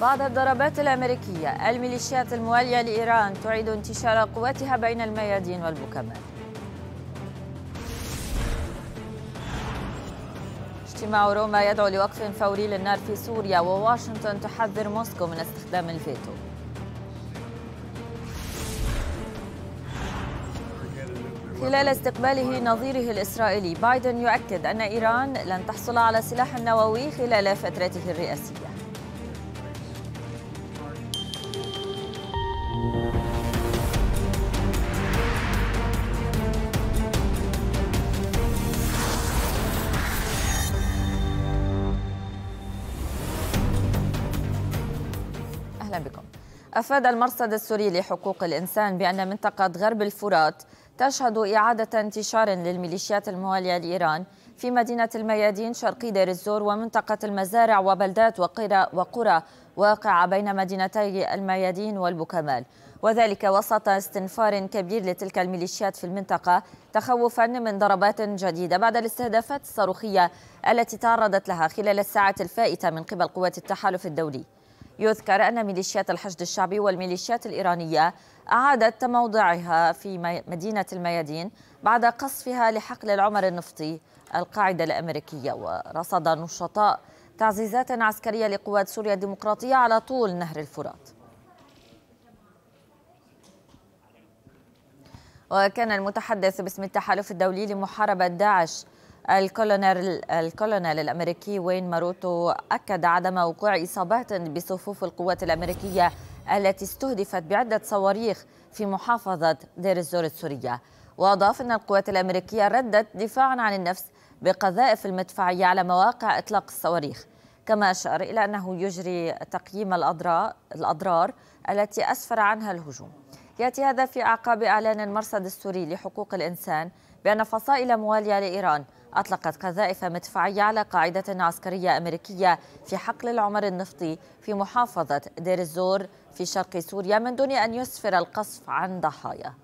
بعد الضربات الأمريكية الميليشيات الموالية لإيران تعيد انتشار قواتها بين الميادين والمكمل اجتماع روما يدعو لوقف فوري للنار في سوريا وواشنطن تحذر موسكو من استخدام الفيتو خلال استقباله نظيره الإسرائيلي بايدن يؤكد أن إيران لن تحصل على سلاح نووي خلال فترته الرئاسية أفاد المرصد السوري لحقوق الإنسان بأن منطقة غرب الفرات تشهد إعادة انتشار للميليشيات الموالية لإيران في مدينة الميادين شرقي دير الزور ومنطقة المزارع وبلدات وقرى, وقرى واقعة بين مدينتي الميادين والبكمال وذلك وسط استنفار كبير لتلك الميليشيات في المنطقة تخوفا من ضربات جديدة بعد الاستهدافات الصاروخية التي تعرضت لها خلال الساعة الفائتة من قبل قوات التحالف الدولي يذكر أن ميليشيات الحشد الشعبي والميليشيات الإيرانية أعادت تموضعها في مدينة الميادين بعد قصفها لحقل العمر النفطي القاعدة الأمريكية ورصد نشطاء تعزيزات عسكرية لقوات سوريا الديمقراطية على طول نهر الفرات وكان المتحدث باسم التحالف الدولي لمحاربة داعش الكولونيل الكولونيل الامريكي وين ماروتو اكد عدم وقوع اصابات بصفوف القوات الامريكيه التي استهدفت بعده صواريخ في محافظه دير الزور السوريه واضاف ان القوات الامريكيه ردت دفاعا عن النفس بقذائف المدفعيه على مواقع اطلاق الصواريخ كما اشار الى انه يجري تقييم الاضرار الاضرار التي اسفر عنها الهجوم ياتي هذا في اعقاب اعلان المرصد السوري لحقوق الانسان بان فصائل مواليه لايران أطلقت قذائف مدفعية على قاعدة عسكرية أمريكية في حقل العمر النفطي في محافظة دير الزور في شرق سوريا من دون أن يسفر القصف عن ضحايا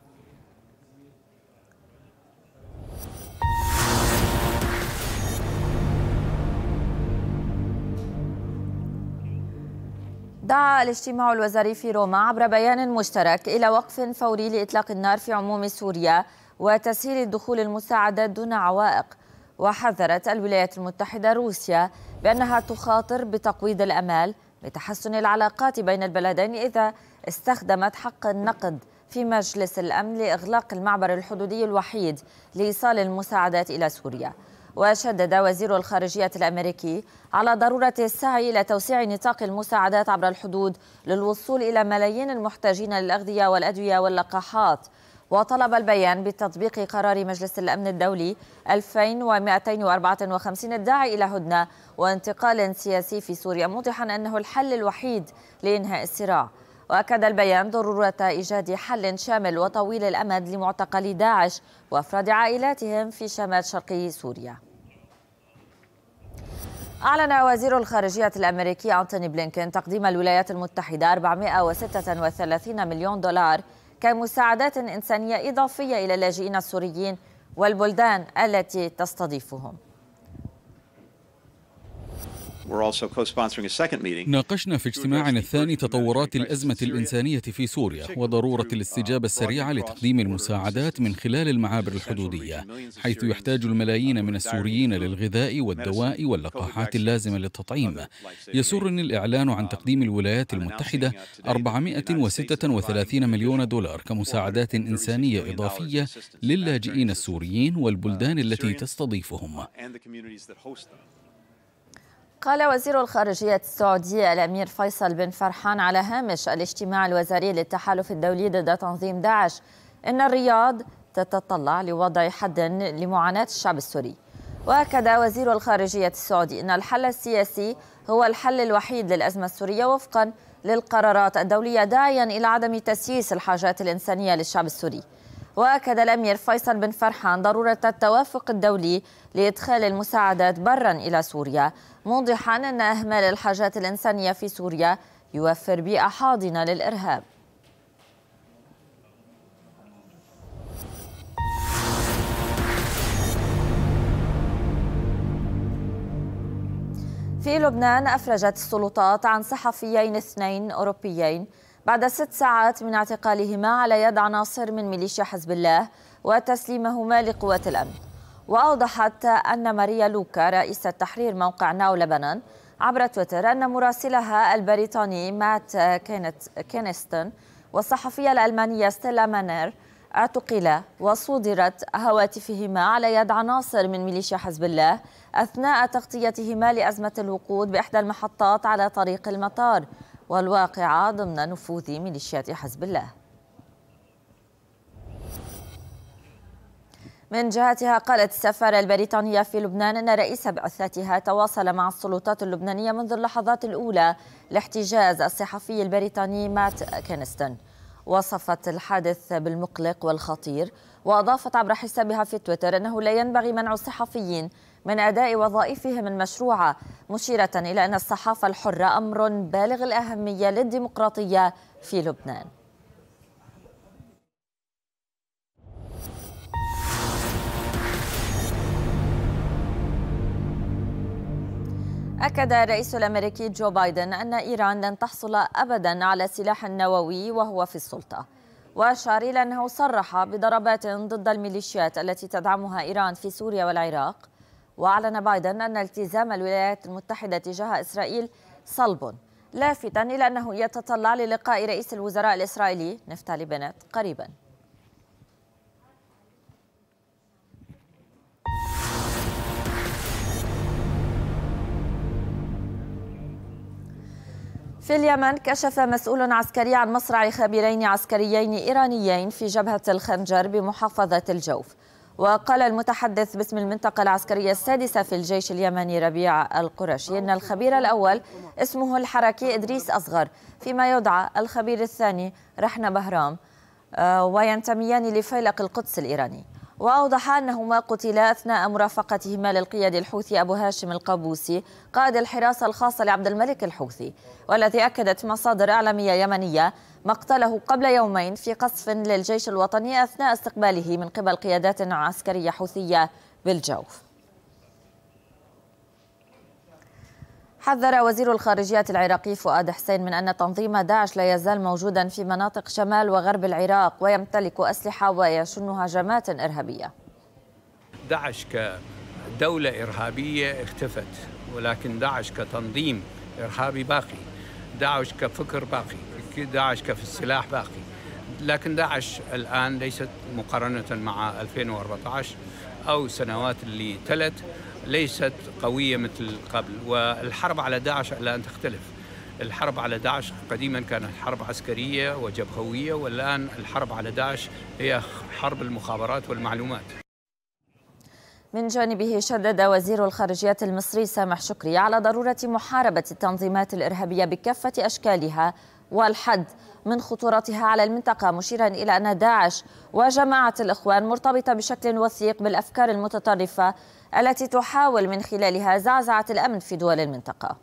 دعا الاجتماع الوزاري في روما عبر بيان مشترك إلى وقف فوري لإطلاق النار في عموم سوريا وتسهيل دخول المساعدات دون عوائق وحذرت الولايات المتحدة روسيا بأنها تخاطر بتقويض الأمال بتحسن العلاقات بين البلدين إذا استخدمت حق النقد في مجلس الأمن لإغلاق المعبر الحدودي الوحيد لإيصال المساعدات إلى سوريا وشدد وزير الخارجية الأمريكي على ضرورة السعي إلى توسيع نطاق المساعدات عبر الحدود للوصول إلى ملايين المحتاجين للأغذية والأدوية واللقاحات وطلب البيان بتطبيق قرار مجلس الأمن الدولي 2254 الداعي إلى هدنة وانتقال سياسي في سوريا موضحا أنه الحل الوحيد لإنهاء الصراع وأكد البيان ضرورة إيجاد حل شامل وطويل الأمد لمعتقلي داعش وأفراد عائلاتهم في شمال شرقي سوريا أعلن وزير الخارجية الأمريكي أنتوني بلينكين تقديم الولايات المتحدة 436 مليون دولار كمساعدات إنسانية إضافية إلى اللاجئين السوريين والبلدان التي تستضيفهم ناقشنا في اجتماعنا الثاني تطورات الأزمة الإنسانية في سوريا وضرورة الاستجابة السريعة لتقديم المساعدات من خلال المعابر الحدودية حيث يحتاج الملايين من السوريين للغذاء والدواء واللقاحات اللازمة للتطعيم يسرني الإعلان عن تقديم الولايات المتحدة 436 مليون دولار كمساعدات إنسانية إضافية للاجئين السوريين والبلدان التي تستضيفهم قال وزير الخارجية السعودي الأمير فيصل بن فرحان على هامش الاجتماع الوزاري للتحالف الدولي ضد تنظيم داعش إن الرياض تتطلع لوضع حد لمعاناة الشعب السوري وأكد وزير الخارجية السعودي أن الحل السياسي هو الحل الوحيد للأزمة السورية وفقا للقرارات الدولية داعيا إلى عدم تسييس الحاجات الإنسانية للشعب السوري وأكد الأمير فيصل بن فرحان ضرورة التوافق الدولي لإدخال المساعدات برا إلى سوريا موضحا أن إهمال الحاجات الإنسانية في سوريا يوفر بيئة حاضنة للإرهاب في لبنان أفرجت السلطات عن صحفيين اثنين أوروبيين بعد ست ساعات من اعتقالهما على يد عناصر من ميليشيا حزب الله وتسليمهما لقوات الأمن وأوضحت أن ماريا لوكا رئيسة تحرير موقع ناو لبنان عبر تويتر أن مراسلها البريطاني مات كينت كينستون والصحفية الألمانية ستيلا مانير اعتقلا وصودرت هواتفهما على يد عناصر من ميليشيا حزب الله أثناء تغطيتهما لأزمة الوقود بإحدى المحطات على طريق المطار والواقعة ضمن نفوذ ميليشيات حزب الله من جهتها قالت السفارة البريطانية في لبنان أن رئيس بعثتها تواصل مع السلطات اللبنانية منذ اللحظات الأولى لاحتجاز الصحفي البريطاني مات كينستون وصفت الحادث بالمقلق والخطير وأضافت عبر حسابها في تويتر أنه لا ينبغي منع الصحفيين من أداء وظائفهم المشروعة مشيرة إلى أن الصحافة الحرة أمر بالغ الأهمية للديمقراطية في لبنان أكد الرئيس الأمريكي جو بايدن أن إيران لن تحصل أبدا على سلاح نووي وهو في السلطة وأشار إلى أنه صرح بضربات ضد الميليشيات التي تدعمها إيران في سوريا والعراق وأعلن بايدن أن التزام الولايات المتحدة تجاه إسرائيل صلب لافتا إلى أنه يتطلع للقاء رئيس الوزراء الإسرائيلي نفتالي بنت قريباً في اليمن كشف مسؤول عسكري عن مصرع خبيرين عسكريين إيرانيين في جبهة الخنجر بمحافظة الجوف وقال المتحدث باسم المنطقة العسكرية السادسة في الجيش اليمني ربيع القرشي أن الخبير الأول اسمه الحركي إدريس أصغر فيما يدعى الخبير الثاني رحنا بهرام آه، وينتميان لفيلق القدس الإيراني وأوضح أنهما قتلا أثناء مرافقتهما للقياد الحوثي أبو هاشم القابوسي قائد الحراسة الخاصة لعبد الملك الحوثي والذي أكدت مصادر إعلامية يمنية مقتله قبل يومين في قصف للجيش الوطني أثناء استقباله من قبل قيادات عسكرية حوثية بالجوف حذر وزير الخارجية العراقي فؤاد حسين من أن تنظيم داعش لا يزال موجودا في مناطق شمال وغرب العراق ويمتلك أسلحة ويشن هجمات إرهابية داعش كدولة إرهابية اختفت ولكن داعش كتنظيم إرهابي باقي داعش كفكر باقي داعش كفي السلاح باقي لكن داعش الآن ليست مقارنة مع 2014 أو سنوات اللي تلت ليست قوية مثل قبل والحرب على داعش الآن تختلف الحرب على داعش قديما كانت حرب عسكرية وجبهوية والآن الحرب على داعش هي حرب المخابرات والمعلومات من جانبه شدد وزير الخارجية المصري سامح شكري على ضرورة محاربة التنظيمات الإرهابية بكافة أشكالها والحد من خطورتها على المنطقة مشيرا إلى أن داعش وجماعة الإخوان مرتبطة بشكل وثيق بالأفكار المتطرفة التي تحاول من خلالها زعزعة الأمن في دول المنطقة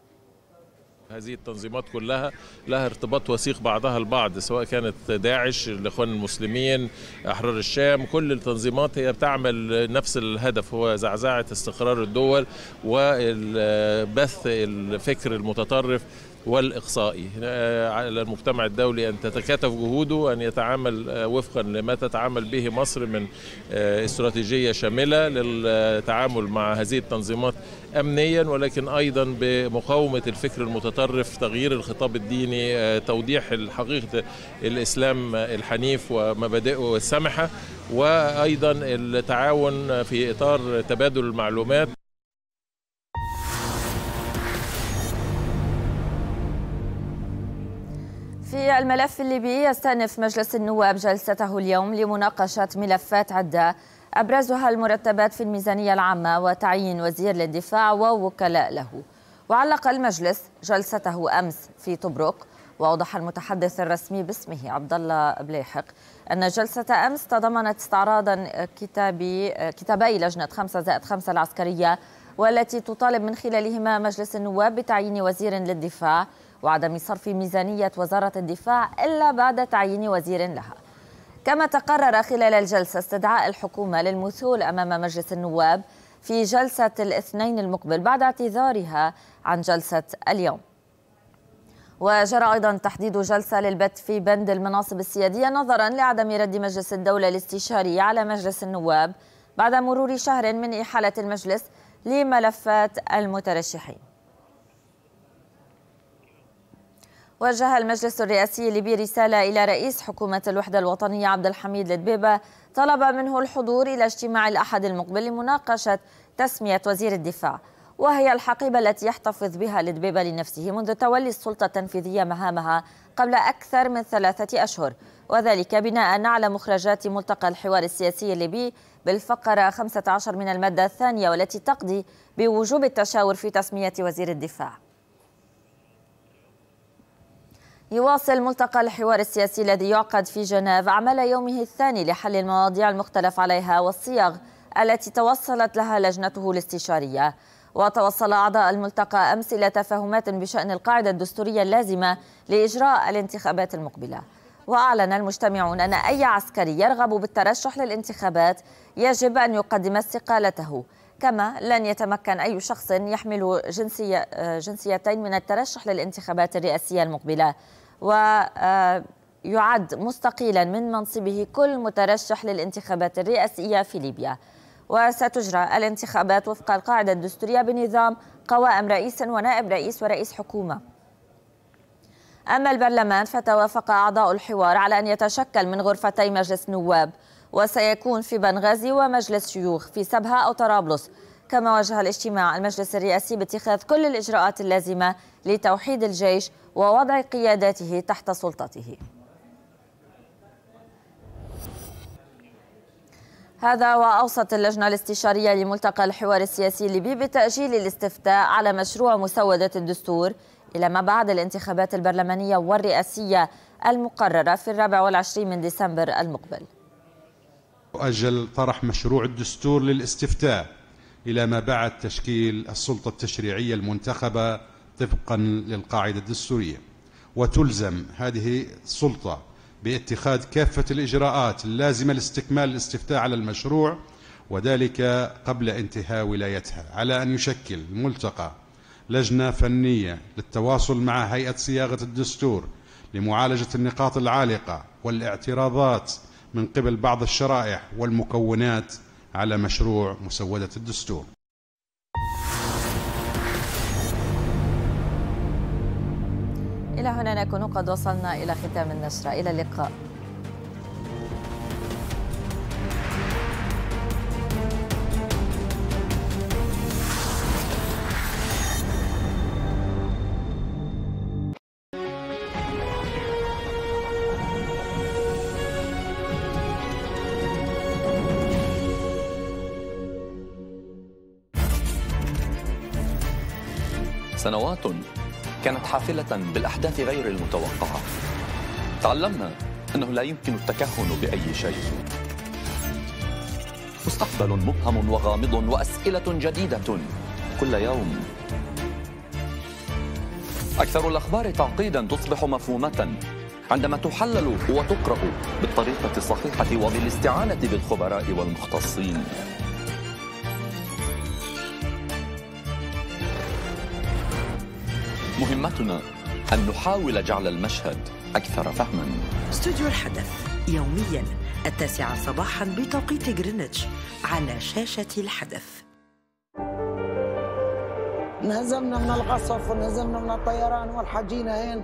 هذه التنظيمات كلها لها ارتباط وثيق بعضها البعض سواء كانت داعش الاخوان المسلمين احرار الشام كل التنظيمات هي بتعمل نفس الهدف هو زعزعه استقرار الدول وبث الفكر المتطرف والإقصائي آه، على المجتمع الدولي أن تتكاتف جهوده أن يتعامل آه، وفقا لما تتعامل به مصر من آه، استراتيجية شاملة للتعامل مع هذه التنظيمات أمنيا ولكن أيضا بمقاومة الفكر المتطرف تغيير الخطاب الديني توضيح حقيقة الإسلام الحنيف ومبادئه السمحة وأيضا التعاون في إطار تبادل المعلومات في الملف الليبي يستأنف مجلس النواب جلسته اليوم لمناقشة ملفات عدة أبرزها المرتبات في الميزانية العامة وتعيين وزير للدفاع ووكلاء له وعلق المجلس جلسته أمس في طبرق وأوضح المتحدث الرسمي باسمه عبد الله بليحق أن جلسة أمس تضمنت استعراضا كتابي كتابي لجنة 5 زائد 5 العسكرية والتي تطالب من خلالهما مجلس النواب بتعيين وزير للدفاع وعدم صرف ميزانية وزارة الدفاع إلا بعد تعيين وزير لها كما تقرر خلال الجلسة استدعاء الحكومة للمثول أمام مجلس النواب في جلسة الاثنين المقبل بعد اعتذارها عن جلسة اليوم وجرى أيضا تحديد جلسة للبت في بند المناصب السيادية نظرا لعدم رد مجلس الدولة الاستشاري على مجلس النواب بعد مرور شهر من إحالة المجلس لملفات المترشحين وجه المجلس الرئاسي الليبي رسالة إلى رئيس حكومة الوحدة الوطنية عبد الحميد لدبيبة طلب منه الحضور إلى اجتماع الأحد المقبل لمناقشة تسمية وزير الدفاع وهي الحقيبة التي يحتفظ بها لدبيبة لنفسه منذ تولي السلطة التنفيذية مهامها قبل أكثر من ثلاثة أشهر وذلك بناء على مخرجات ملتقى الحوار السياسي الليبي بالفقرة 15 من المادة الثانية والتي تقضي بوجوب التشاور في تسمية وزير الدفاع يواصل ملتقى الحوار السياسي الذي يعقد في جنيف أعمال يومه الثاني لحل المواضيع المختلف عليها والصيغ التي توصلت لها لجنته الاستشارية وتوصل أعضاء الملتقى أمس إلى تفاهمات بشأن القاعدة الدستورية اللازمة لإجراء الانتخابات المقبلة وأعلن المجتمعون أن أي عسكري يرغب بالترشح للانتخابات يجب أن يقدم استقالته كما لن يتمكن أي شخص يحمل جنسية جنسيتين من الترشح للانتخابات الرئاسية المقبلة ويعد مستقيلا من منصبه كل مترشح للانتخابات الرئاسية في ليبيا وستجرى الانتخابات وفق القاعدة الدستورية بنظام قوائم رئيس ونائب رئيس ورئيس حكومة أما البرلمان فتوافق أعضاء الحوار على أن يتشكل من غرفتي مجلس نواب وسيكون في بنغازي ومجلس شيوخ في سبها أو طرابلس كما وجه الاجتماع المجلس الرئاسي باتخاذ كل الإجراءات اللازمة لتوحيد الجيش ووضع قياداته تحت سلطته هذا وأوصت اللجنة الاستشارية لملتقى الحوار السياسي الليبي بتأجيل الاستفتاء على مشروع مسودة الدستور إلى ما بعد الانتخابات البرلمانية والرئاسية المقررة في الرابع والعشرين من ديسمبر المقبل أجل طرح مشروع الدستور للاستفتاء إلى ما بعد تشكيل السلطة التشريعية المنتخبة طبقا للقاعدة الدستورية وتلزم هذه السلطة باتخاذ كافة الإجراءات اللازمة لاستكمال الاستفتاء على المشروع وذلك قبل انتهاء ولايتها على أن يشكل الملتقى لجنة فنية للتواصل مع هيئة صياغة الدستور لمعالجة النقاط العالقة والاعتراضات من قبل بعض الشرائح والمكونات على مشروع مسودة الدستور هنا نكون قد وصلنا إلى ختام النشرة إلى اللقاء سنوات كانت حافلة بالأحداث غير المتوقعة تعلمنا أنه لا يمكن التكهن بأي شيء مستقبل مبهم وغامض وأسئلة جديدة كل يوم أكثر الأخبار تعقيدا تصبح مفهومة عندما تحلل وتقرأ بالطريقة الصحيحة وبالاستعانة بالخبراء والمختصين مهمتنا أن نحاول جعل المشهد أكثر فهما استوديو الحدث يوميا التاسعة صباحا بتوقيت غرينتش على شاشة الحدث انهزمنا من القصف وانهزمنا من الطيران والحجينا هين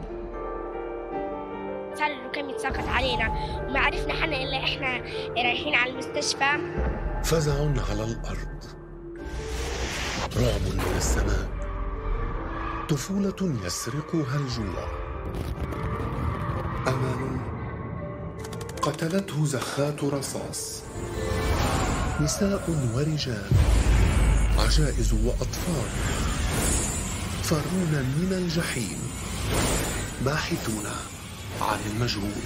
صار كم يتساقط علينا وما عرفنا حنا الا احنا رايحين على المستشفى فزع على الارض رعب من السماء طفولة يسرقها الجوع أمان قتلته زخات رصاص نساء ورجال عجائز وأطفال فارون من الجحيم باحثون عن المجهول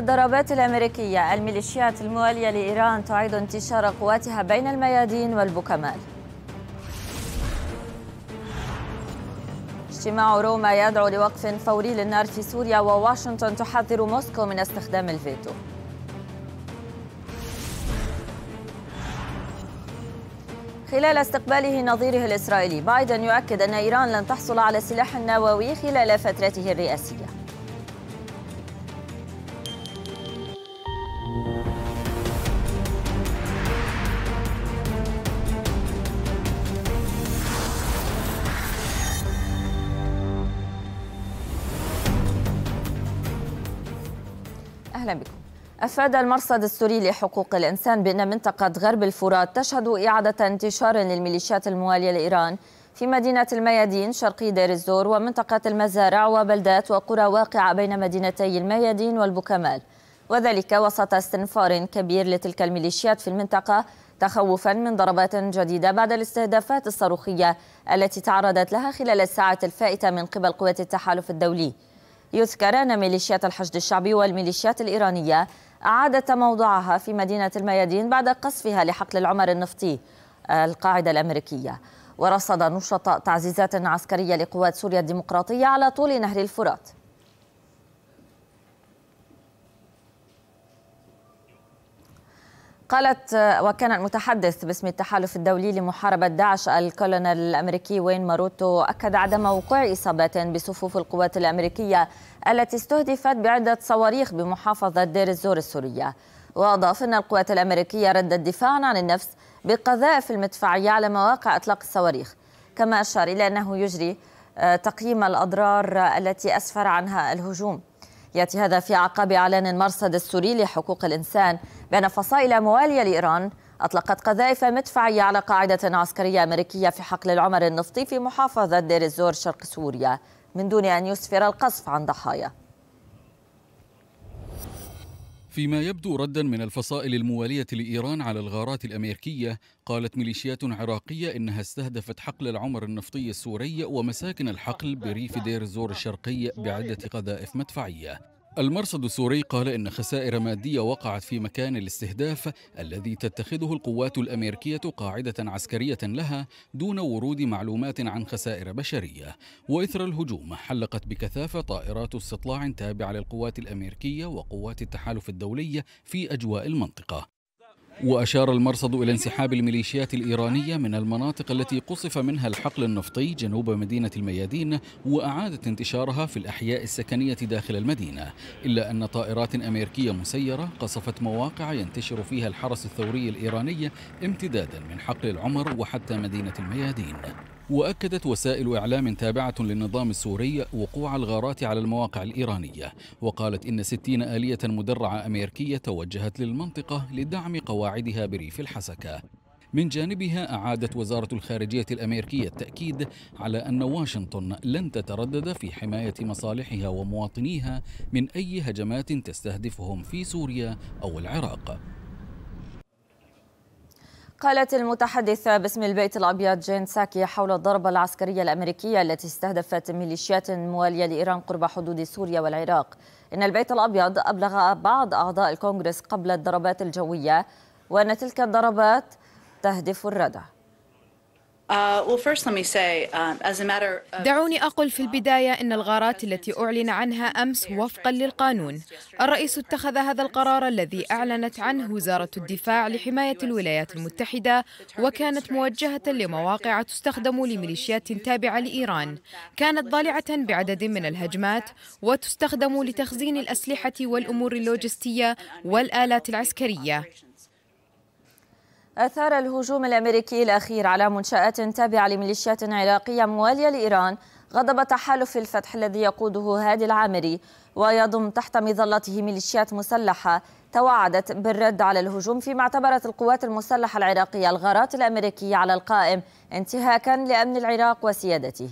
الضربات الأمريكية الميليشيات الموالية لإيران تعيد انتشار قواتها بين الميادين والبوكمال اجتماع روما يدعو لوقف فوري للنار في سوريا وواشنطن تحذر موسكو من استخدام الفيتو خلال استقباله نظيره الإسرائيلي بايدن يؤكد أن إيران لن تحصل على سلاح نووي خلال فترته الرئاسية أهلا بكم أفاد المرصد السوري لحقوق الإنسان بأن منطقة غرب الفرات تشهد إعادة انتشار للميليشيات الموالية لإيران في مدينة الميادين شرقي دير الزور ومنطقة المزارع وبلدات وقرى واقعة بين مدينتي الميادين والبوكمال وذلك وسط استنفار كبير لتلك الميليشيات في المنطقة تخوفا من ضربات جديدة بعد الاستهدافات الصاروخية التي تعرضت لها خلال الساعة الفائتة من قبل قوات التحالف الدولي يذكر أن ميليشيات الحشد الشعبي والميليشيات الإيرانية أعادت موضعها في مدينة الميادين بعد قصفها لحقل العمر النفطي آه، القاعدة الأمريكية ورصد نشطاء تعزيزات عسكرية لقوات سوريا الديمقراطية على طول نهر الفرات قالت آه، وكان المتحدث باسم التحالف الدولي لمحاربة داعش الكولونيل الأمريكي وين ماروتو أكد عدم وقوع إصابات بصفوف القوات الأمريكية التي استهدفت بعدة صواريخ بمحافظة دير الزور السورية وأضاف أن القوات الأمريكية ردت دفاعا عن النفس بقذائف المدفعية على مواقع إطلاق الصواريخ كما أشار إلى أنه يجري آه، تقييم الأضرار التي أسفر عنها الهجوم ياتي هذا في اعقاب اعلان المرصد السوري لحقوق الانسان بان فصائل مواليه لايران اطلقت قذائف مدفعيه على قاعده عسكريه امريكيه في حقل العمر النفطي في محافظه دير الزور شرق سوريا من دون ان يسفر القصف عن ضحايا فيما يبدو ردا من الفصائل الموالية لإيران على الغارات الأمريكية قالت ميليشيات عراقية إنها استهدفت حقل العمر النفطي السوري ومساكن الحقل بريف دير الزور الشرقي بعدة قذائف مدفعية المرصد السوري قال إن خسائر مادية وقعت في مكان الاستهداف الذي تتخذه القوات الأمريكية قاعدة عسكرية لها دون ورود معلومات عن خسائر بشرية وإثر الهجوم حلقت بكثافة طائرات استطلاع تابعة للقوات الأمريكية وقوات التحالف الدولي في أجواء المنطقة وأشار المرصد إلى انسحاب الميليشيات الإيرانية من المناطق التي قصف منها الحقل النفطي جنوب مدينة الميادين وأعادت انتشارها في الأحياء السكنية داخل المدينة إلا أن طائرات أمريكية مسيرة قصفت مواقع ينتشر فيها الحرس الثوري الإيراني امتدادا من حقل العمر وحتى مدينة الميادين وأكدت وسائل إعلام تابعة للنظام السوري وقوع الغارات على المواقع الإيرانية وقالت إن 60 آلية مدرعة أمريكية توجهت للمنطقة لدعم قواعدها بريف الحسكة من جانبها أعادت وزارة الخارجية الأمريكية التأكيد على أن واشنطن لن تتردد في حماية مصالحها ومواطنيها من أي هجمات تستهدفهم في سوريا أو العراق قالت المتحدثة باسم البيت الأبيض جين ساكي حول الضربة العسكرية الأمريكية التي استهدفت ميليشيات موالية لإيران قرب حدود سوريا والعراق إن البيت الأبيض أبلغ بعض أعضاء الكونغرس قبل الضربات الجوية وأن تلك الضربات تهدف الردع Uh, um, دعوني أقل في البداية أن الغارات التي أعلن عنها أمس وفقا للقانون الرئيس اتخذ هذا القرار الذي أعلنت عنه وزارة الدفاع لحماية الولايات المتحدة وكانت موجهة لمواقع تستخدم لميليشيات تابعة لإيران كانت ضالعة بعدد من الهجمات وتستخدم لتخزين الأسلحة والأمور اللوجستية والآلات العسكرية أثار الهجوم الأمريكي الأخير على منشآت تابعة لميليشيات عراقية موالية لإيران غضب تحالف الفتح الذي يقوده هادي العامري ويضم تحت مظلته ميليشيات مسلحة توعدت بالرد على الهجوم فيما اعتبرت القوات المسلحة العراقية الغارات الأمريكية على القائم انتهاكا لأمن العراق وسيادته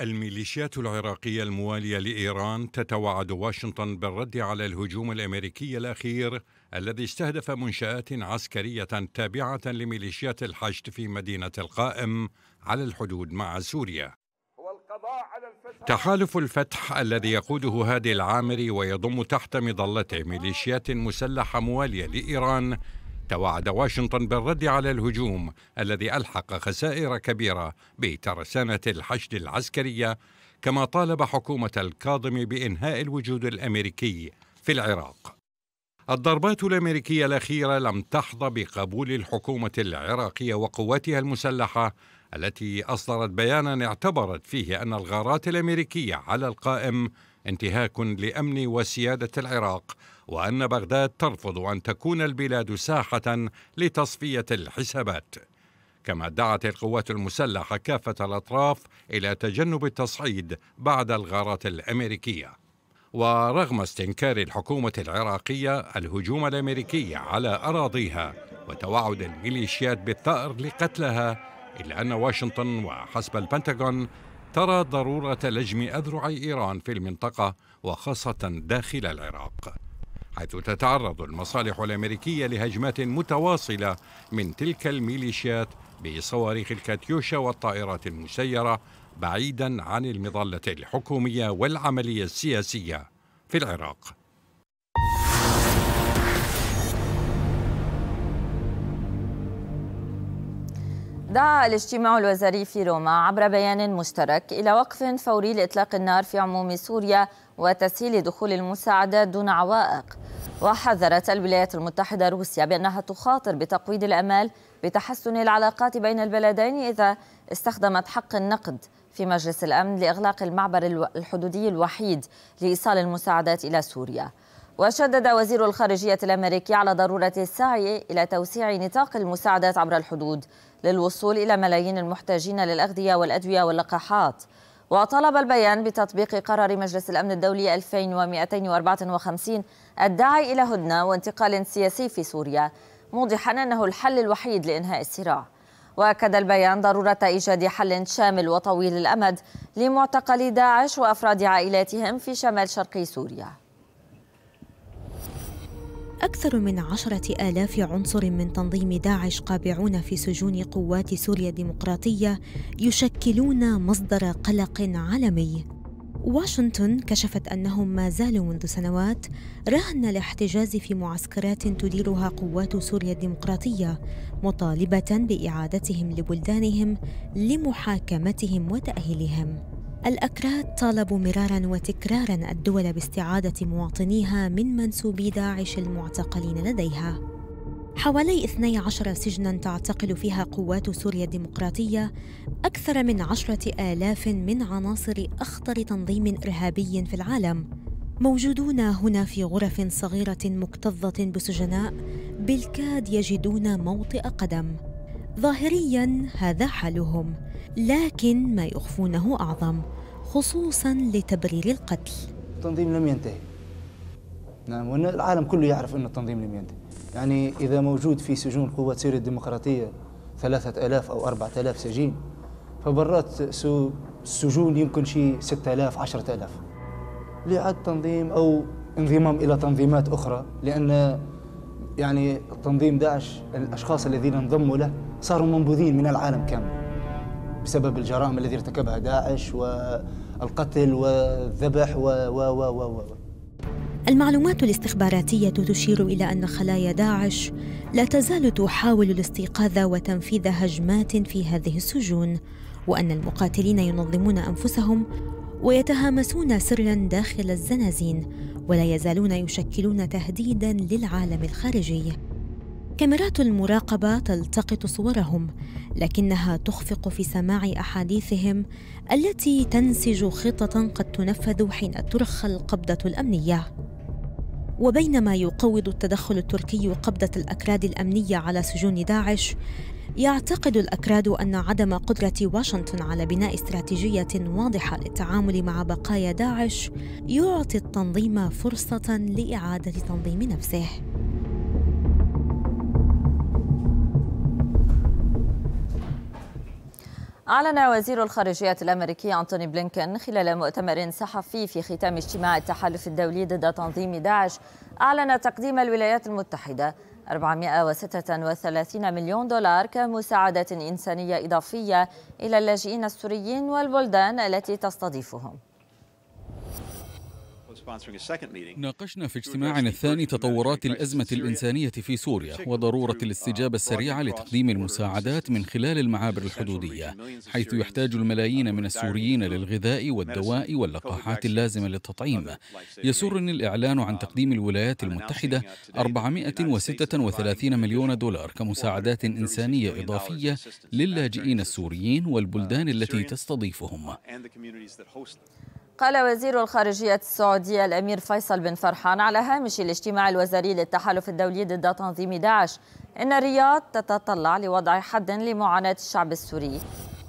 الميليشيات العراقية الموالية لإيران تتوعد واشنطن بالرد على الهجوم الأمريكي الأخير الذي استهدف منشآت عسكرية تابعة لميليشيات الحشد في مدينة القائم على الحدود مع سوريا تحالف الفتح الذي يقوده هادي العامري ويضم تحت مظلته ميليشيات مسلحة موالية لإيران توعد واشنطن بالرد على الهجوم الذي ألحق خسائر كبيرة بترسانة الحشد العسكرية كما طالب حكومة الكاظم بإنهاء الوجود الأمريكي في العراق الضربات الأمريكية الأخيرة لم تحظى بقبول الحكومة العراقية وقواتها المسلحة التي أصدرت بيانا اعتبرت فيه أن الغارات الأمريكية على القائم انتهاك لأمن وسيادة العراق وأن بغداد ترفض أن تكون البلاد ساحة لتصفية الحسابات كما دعت القوات المسلحة كافة الأطراف إلى تجنب التصعيد بعد الغارات الأمريكية ورغم استنكار الحكومة العراقية الهجوم الأمريكي على أراضيها وتوعد الميليشيات بالثأر لقتلها إلا أن واشنطن وحسب البنتاغون ترى ضرورة لجم أذرع إيران في المنطقة وخاصة داخل العراق حيث تتعرض المصالح الأمريكية لهجمات متواصلة من تلك الميليشيات بصواريخ الكاتيوشا والطائرات المسيرة بعيدا عن المظلة الحكومية والعملية السياسية في العراق دعا الاجتماع الوزاري في روما عبر بيان مشترك إلى وقف فوري لإطلاق النار في عموم سوريا وتسهيل دخول المساعدات دون عوائق وحذرت الولايات المتحدة روسيا بأنها تخاطر بتقويض الأمال بتحسن العلاقات بين البلدين إذا استخدمت حق النقد في مجلس الأمن لإغلاق المعبر الحدودي الوحيد لإيصال المساعدات إلى سوريا وشدد وزير الخارجية الأمريكي على ضرورة السعي إلى توسيع نطاق المساعدات عبر الحدود للوصول إلى ملايين المحتاجين للأغذية والأدوية واللقاحات وطلب البيان بتطبيق قرار مجلس الأمن الدولي 2254 الداعي إلى هدنة وانتقال سياسي في سوريا موضحا أنه الحل الوحيد لإنهاء الصراع وأكد البيان ضرورة إيجاد حل شامل وطويل الأمد لمعتقلي داعش وأفراد عائلاتهم في شمال شرقي سوريا أكثر من عشرة آلاف عنصر من تنظيم داعش قابعون في سجون قوات سوريا الديمقراطية يشكلون مصدر قلق عالمي واشنطن كشفت أنهم ما زالوا منذ سنوات رهن الاحتجاز في معسكرات تديرها قوات سوريا الديمقراطية مطالبة بإعادتهم لبلدانهم لمحاكمتهم وتأهيلهم الأكراد طالبوا مرارا وتكرارا الدول باستعادة مواطنيها من منسوبي داعش المعتقلين لديها حوالي 12 سجنا تعتقل فيها قوات سوريا الديمقراطية أكثر من عشرة آلاف من عناصر أخطر تنظيم إرهابي في العالم موجودون هنا في غرف صغيرة مكتظة بسجناء بالكاد يجدون موطئ قدم ظاهريا هذا حالهم لكن ما يخفونه اعظم خصوصا لتبرير القتل التنظيم لم ينتهي نعم وأن العالم كله يعرف أن التنظيم لم ينتهي يعني إذا موجود في سجون قوات سوريا الديمقراطية ثلاثة ألاف أو أربعة ألاف سجين فبرات السجون يمكن شي ستة ألاف عشرة ألاف لإعادة تنظيم أو انضمام إلى تنظيمات أخرى لأن يعني تنظيم داعش الأشخاص الذين انضموا له صاروا منبوذين من العالم كامل بسبب الجرائم التي ارتكبها داعش والقتل والذبح و و و و, و. المعلومات الاستخباراتية تشير إلى أن خلايا داعش لا تزال تحاول الاستيقاظ وتنفيذ هجمات في هذه السجون، وأن المقاتلين ينظمون أنفسهم ويتهامسون سرا داخل الزنازين، ولا يزالون يشكلون تهديدا للعالم الخارجي. كاميرات المراقبة تلتقط صورهم لكنها تخفق في سماع أحاديثهم التي تنسج خطة قد تنفذ حين ترخى القبضة الأمنية وبينما يقوض التدخل التركي قبضة الأكراد الأمنية على سجون داعش يعتقد الأكراد أن عدم قدرة واشنطن على بناء استراتيجية واضحة للتعامل مع بقايا داعش يعطي التنظيم فرصة لإعادة تنظيم نفسه أعلن وزير الخارجية الأمريكي أنتوني بلينكن خلال مؤتمر صحفي في ختام اجتماع التحالف الدولي ضد تنظيم داعش أعلن تقديم الولايات المتحدة 436 مليون دولار كمساعدة إنسانية إضافية إلى اللاجئين السوريين والبلدان التي تستضيفهم ناقشنا في اجتماعنا الثاني تطورات الأزمة الإنسانية في سوريا وضرورة uh, الاستجابة السريعة لتقديم المساعدات من خلال المعابر الحدودية حيث يحتاج الملايين من السوريين للغذاء والدواء واللقاحات اللازمة للتطعيم يسرني الإعلان عن uh, تقديم الولايات المتحدة 436 مليون دولار كمساعدات إنسانية إضافية للاجئين السوريين والبلدان uh, التي تستضيفهم قال وزير الخارجية السعودية الأمير فيصل بن فرحان على هامش الاجتماع الوزاري للتحالف الدولي ضد تنظيم داعش إن الرياض تتطلع لوضع حد لمعاناة الشعب السوري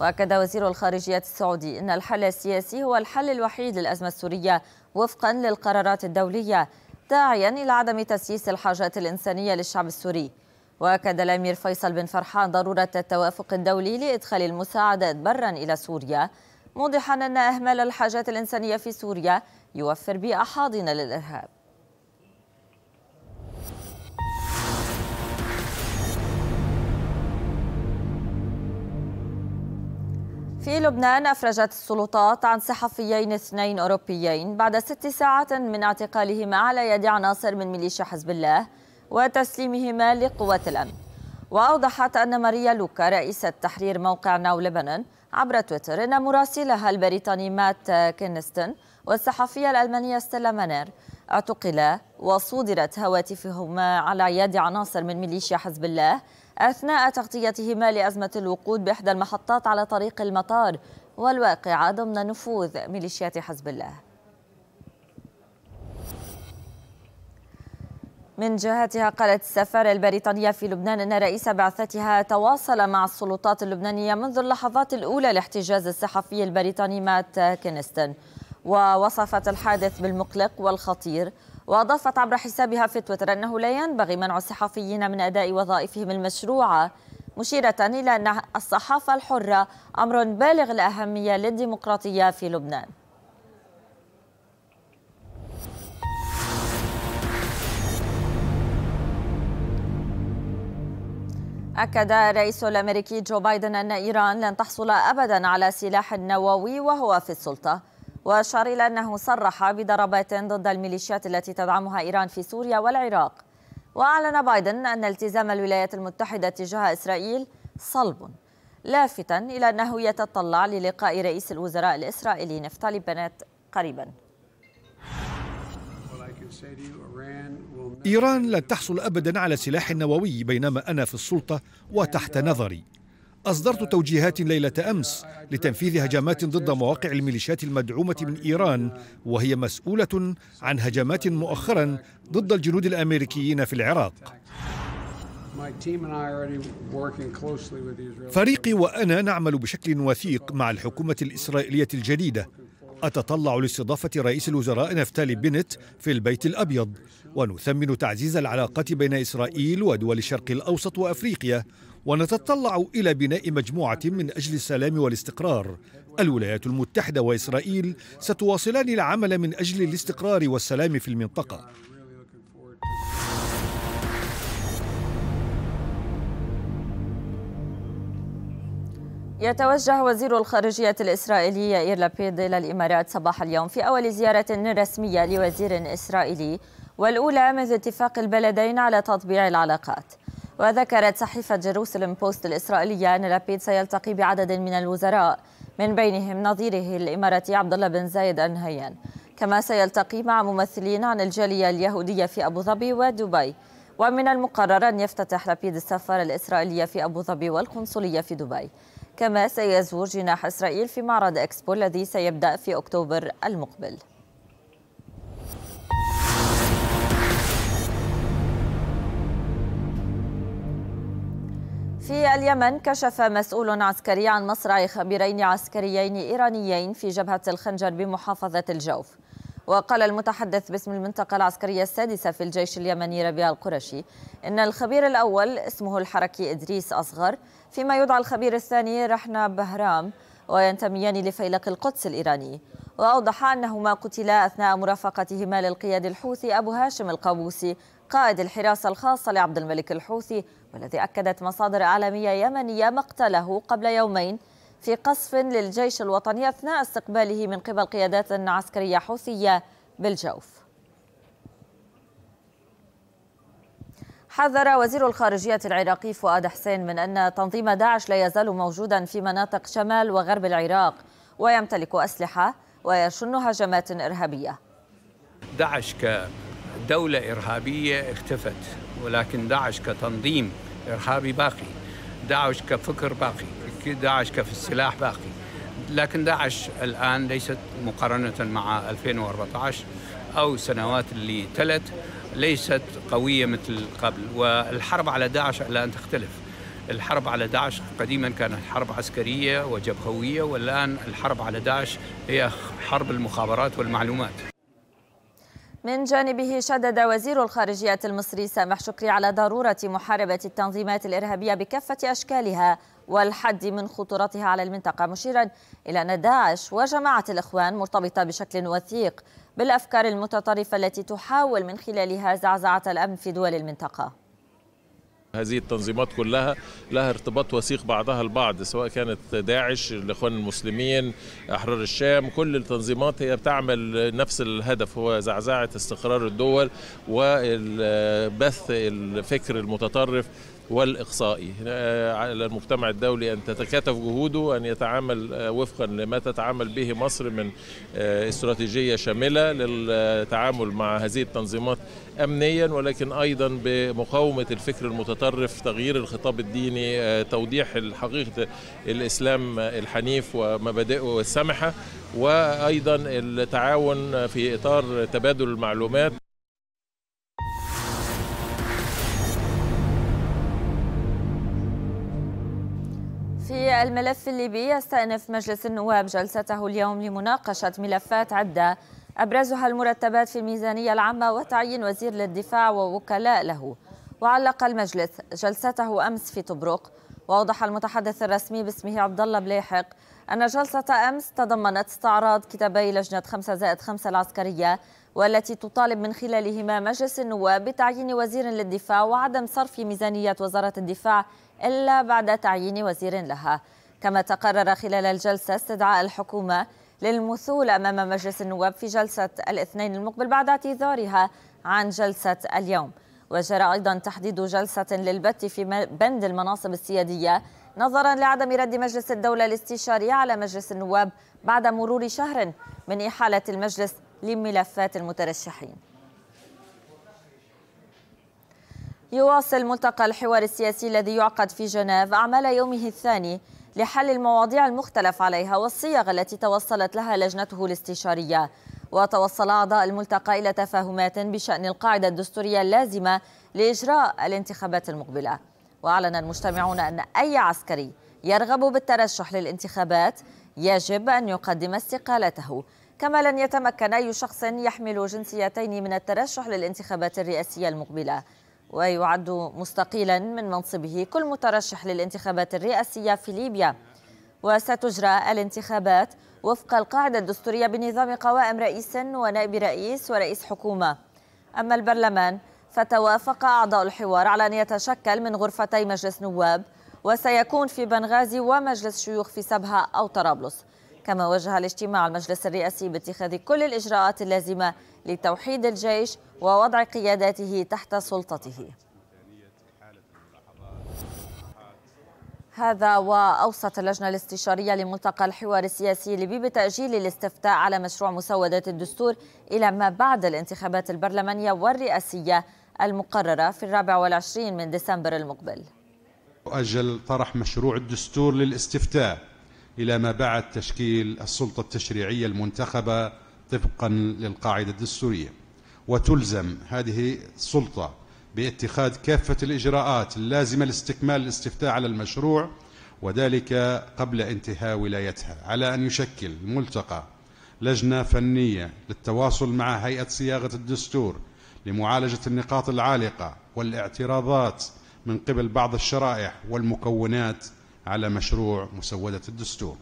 وأكد وزير الخارجية السعودي أن الحل السياسي هو الحل الوحيد للأزمة السورية وفقا للقرارات الدولية داعيا إلى عدم تسييس الحاجات الإنسانية للشعب السوري وأكد الأمير فيصل بن فرحان ضرورة التوافق الدولي لإدخال المساعدات برا إلى سوريا موضحا أن إهمال الحاجات الإنسانية في سوريا يوفر بيئة حاضنة للإرهاب في لبنان أفرجت السلطات عن صحفيين اثنين أوروبيين بعد ست ساعات من اعتقالهما على يد عناصر من ميليشيا حزب الله وتسليمهما لقوات الأمن وأوضحت أن ماريا لوكا رئيسة تحرير موقع ناو لبنان عبر تويتر إن مراسلها البريطاني مات كينستون والصحفية الألمانية ستيلا مانير اعتقلا وصودرت هواتفهما على يد عناصر من ميليشيا حزب الله أثناء تغطيتهما لأزمة الوقود بإحدى المحطات على طريق المطار والواقعة ضمن نفوذ ميليشيات حزب الله من جهتها قالت السفارة البريطانية في لبنان أن رئيس بعثتها تواصل مع السلطات اللبنانية منذ اللحظات الأولى لاحتجاز الصحفي البريطاني مات كينستون ووصفت الحادث بالمقلق والخطير وأضافت عبر حسابها في تويتر أنه لا ينبغي منع الصحفيين من أداء وظائفهم المشروعة مشيرة إلى أن الصحافة الحرة أمر بالغ الأهمية للديمقراطية في لبنان أكد الرئيس الأمريكي جو بايدن أن إيران لن تحصل أبدا على سلاح نووي وهو في السلطة وأشار إلى أنه صرح بضربات ضد الميليشيات التي تدعمها إيران في سوريا والعراق وأعلن بايدن أن التزام الولايات المتحدة تجاه إسرائيل صلب لافتا إلى أنه يتطلع للقاء رئيس الوزراء الإسرائيلي نفتالي بنات قريبا إيران لن تحصل أبدا على سلاح نووي بينما أنا في السلطة وتحت نظري أصدرت توجيهات ليلة أمس لتنفيذ هجمات ضد مواقع الميليشيات المدعومة من إيران وهي مسؤولة عن هجمات مؤخرا ضد الجنود الأمريكيين في العراق فريقي وأنا نعمل بشكل وثيق مع الحكومة الإسرائيلية الجديدة أتطلع لاستضافة رئيس الوزراء نفتالي بنت في البيت الأبيض ونثمن تعزيز العلاقة بين إسرائيل ودول الشرق الأوسط وأفريقيا ونتطلع إلى بناء مجموعة من أجل السلام والاستقرار الولايات المتحدة وإسرائيل ستواصلان العمل من أجل الاستقرار والسلام في المنطقة يتوجه وزير الخارجية الإسرائيلي يائير لابيد إلى الإمارات صباح اليوم في أول زيارة رسمية لوزير إسرائيلي والأولى منذ اتفاق البلدين على تطبيع العلاقات وذكرت صحيفة جيروسلم بوست الإسرائيلية أن لابيد سيلتقي بعدد من الوزراء من بينهم نظيره الإماراتي عبد الله بن زايد أنهيان كما سيلتقي مع ممثلين عن الجالية اليهودية في أبو ظبي ودبي ومن المقرر أن يفتتح لابيد السفارة الإسرائيلية في أبو ظبي والقنصلية في دبي كما سيزور جناح إسرائيل في معرض إكسبو الذي سيبدأ في أكتوبر المقبل في اليمن كشف مسؤول عسكري عن مصرع خبيرين عسكريين إيرانيين في جبهة الخنجر بمحافظة الجوف وقال المتحدث باسم المنطقة العسكرية السادسة في الجيش اليمني ربيع القرشي إن الخبير الأول اسمه الحركي إدريس أصغر فيما يدعى الخبير الثاني رحنا بهرام وينتميان لفيلق القدس الإيراني وأوضح أنهما قتلا أثناء مرافقتهما للقياد الحوثي أبو هاشم القابوسي قائد الحراسة الخاصة لعبد الملك الحوثي والذي أكدت مصادر عالمية يمنية مقتله قبل يومين في قصف للجيش الوطني أثناء استقباله من قبل قيادات عسكرية حوثية بالجوف حذر وزير الخارجية العراقي فؤاد حسين من أن تنظيم داعش لا يزال موجودا في مناطق شمال وغرب العراق ويمتلك أسلحة ويشن هجمات إرهابية داعش ك دولة إرهابية اختفت ولكن داعش كتنظيم إرهابي باقي داعش كفكر باقي داعش كفي السلاح باقي لكن داعش الآن ليست مقارنة مع 2014 أو سنوات اللي تلت ليست قوية مثل قبل والحرب على داعش الآن تختلف الحرب على داعش قديما كانت حرب عسكرية وجبهوية والآن الحرب على داعش هي حرب المخابرات والمعلومات من جانبه شدد وزير الخارجية المصري سامح شكري على ضرورة محاربة التنظيمات الإرهابية بكافة أشكالها والحد من خطورتها على المنطقة مشيرا إلى أن داعش وجماعة الإخوان مرتبطة بشكل وثيق بالأفكار المتطرفة التي تحاول من خلالها زعزعة الأمن في دول المنطقة هذه التنظيمات كلها لها ارتباط وثيق بعضها البعض سواء كانت داعش الاخوان المسلمين احرار الشام كل التنظيمات هي بتعمل نفس الهدف هو زعزعه استقرار الدول وبث الفكر المتطرف والإقصائي آه، على المجتمع الدولي أن تتكاتف جهوده أن يتعامل آه، وفقا لما تتعامل به مصر من آه، استراتيجية شاملة للتعامل مع هذه التنظيمات أمنيا ولكن أيضا بمقاومة الفكر المتطرف تغيير الخطاب الديني توضيح حقيقة الإسلام الحنيف ومبادئه السمحة وأيضا التعاون في إطار تبادل المعلومات في الملف الليبي يستأنف مجلس النواب جلسته اليوم لمناقشة ملفات عدة أبرزها المرتبات في الميزانية العامة وتعيين وزير للدفاع ووكلاء له وعلق المجلس جلسته أمس في طبرق وأوضح المتحدث الرسمي باسمه عبد الله بليحق أن جلسة أمس تضمنت استعراض كتابي لجنة 5 زائد 5 العسكرية والتي تطالب من خلالهما مجلس النواب بتعيين وزير للدفاع وعدم صرف ميزانية وزارة الدفاع إلا بعد تعيين وزير لها كما تقرر خلال الجلسة استدعاء الحكومة للمثول أمام مجلس النواب في جلسة الاثنين المقبل بعد اعتذارها عن جلسة اليوم وجرى أيضا تحديد جلسة للبت في بند المناصب السيادية نظرا لعدم رد مجلس الدولة الاستشاري على مجلس النواب بعد مرور شهر من إحالة المجلس لملفات المترشحين يواصل ملتقى الحوار السياسي الذي يعقد في جنيف أعمال يومه الثاني لحل المواضيع المختلف عليها والصيغ التي توصلت لها لجنته الاستشارية وتوصل أعضاء الملتقى إلى تفاهمات بشأن القاعدة الدستورية اللازمة لإجراء الانتخابات المقبلة وأعلن المجتمعون أن أي عسكري يرغب بالترشح للانتخابات يجب أن يقدم استقالته كما لن يتمكن أي شخص يحمل جنسيتين من الترشح للانتخابات الرئاسية المقبلة ويعد مستقيلا من منصبه كل مترشح للانتخابات الرئاسية في ليبيا وستجرى الانتخابات وفق القاعدة الدستورية بنظام قوائم رئيس ونائب رئيس ورئيس حكومة أما البرلمان فتوافق أعضاء الحوار على أن يتشكل من غرفتي مجلس نواب وسيكون في بنغازي ومجلس شيوخ في سبها أو طرابلس كما وجه الاجتماع المجلس الرئاسي باتخاذ كل الإجراءات اللازمة لتوحيد الجيش ووضع قياداته تحت سلطته هذا وأوصت اللجنة الاستشارية لملتقى الحوار السياسي لبيب بتأجيل الاستفتاء على مشروع مسودة الدستور إلى ما بعد الانتخابات البرلمانية والرئاسية المقررة في الرابع والعشرين من ديسمبر المقبل أجل طرح مشروع الدستور للاستفتاء إلى ما بعد تشكيل السلطة التشريعية المنتخبة طبقا للقاعدة الدستورية وتلزم هذه السلطة باتخاذ كافة الإجراءات اللازمة لاستكمال الاستفتاء على المشروع وذلك قبل انتهاء ولايتها على أن يشكل الملتقى لجنة فنية للتواصل مع هيئة صياغة الدستور لمعالجة النقاط العالقة والاعتراضات من قبل بعض الشرائح والمكونات على مشروع مسودة الدستور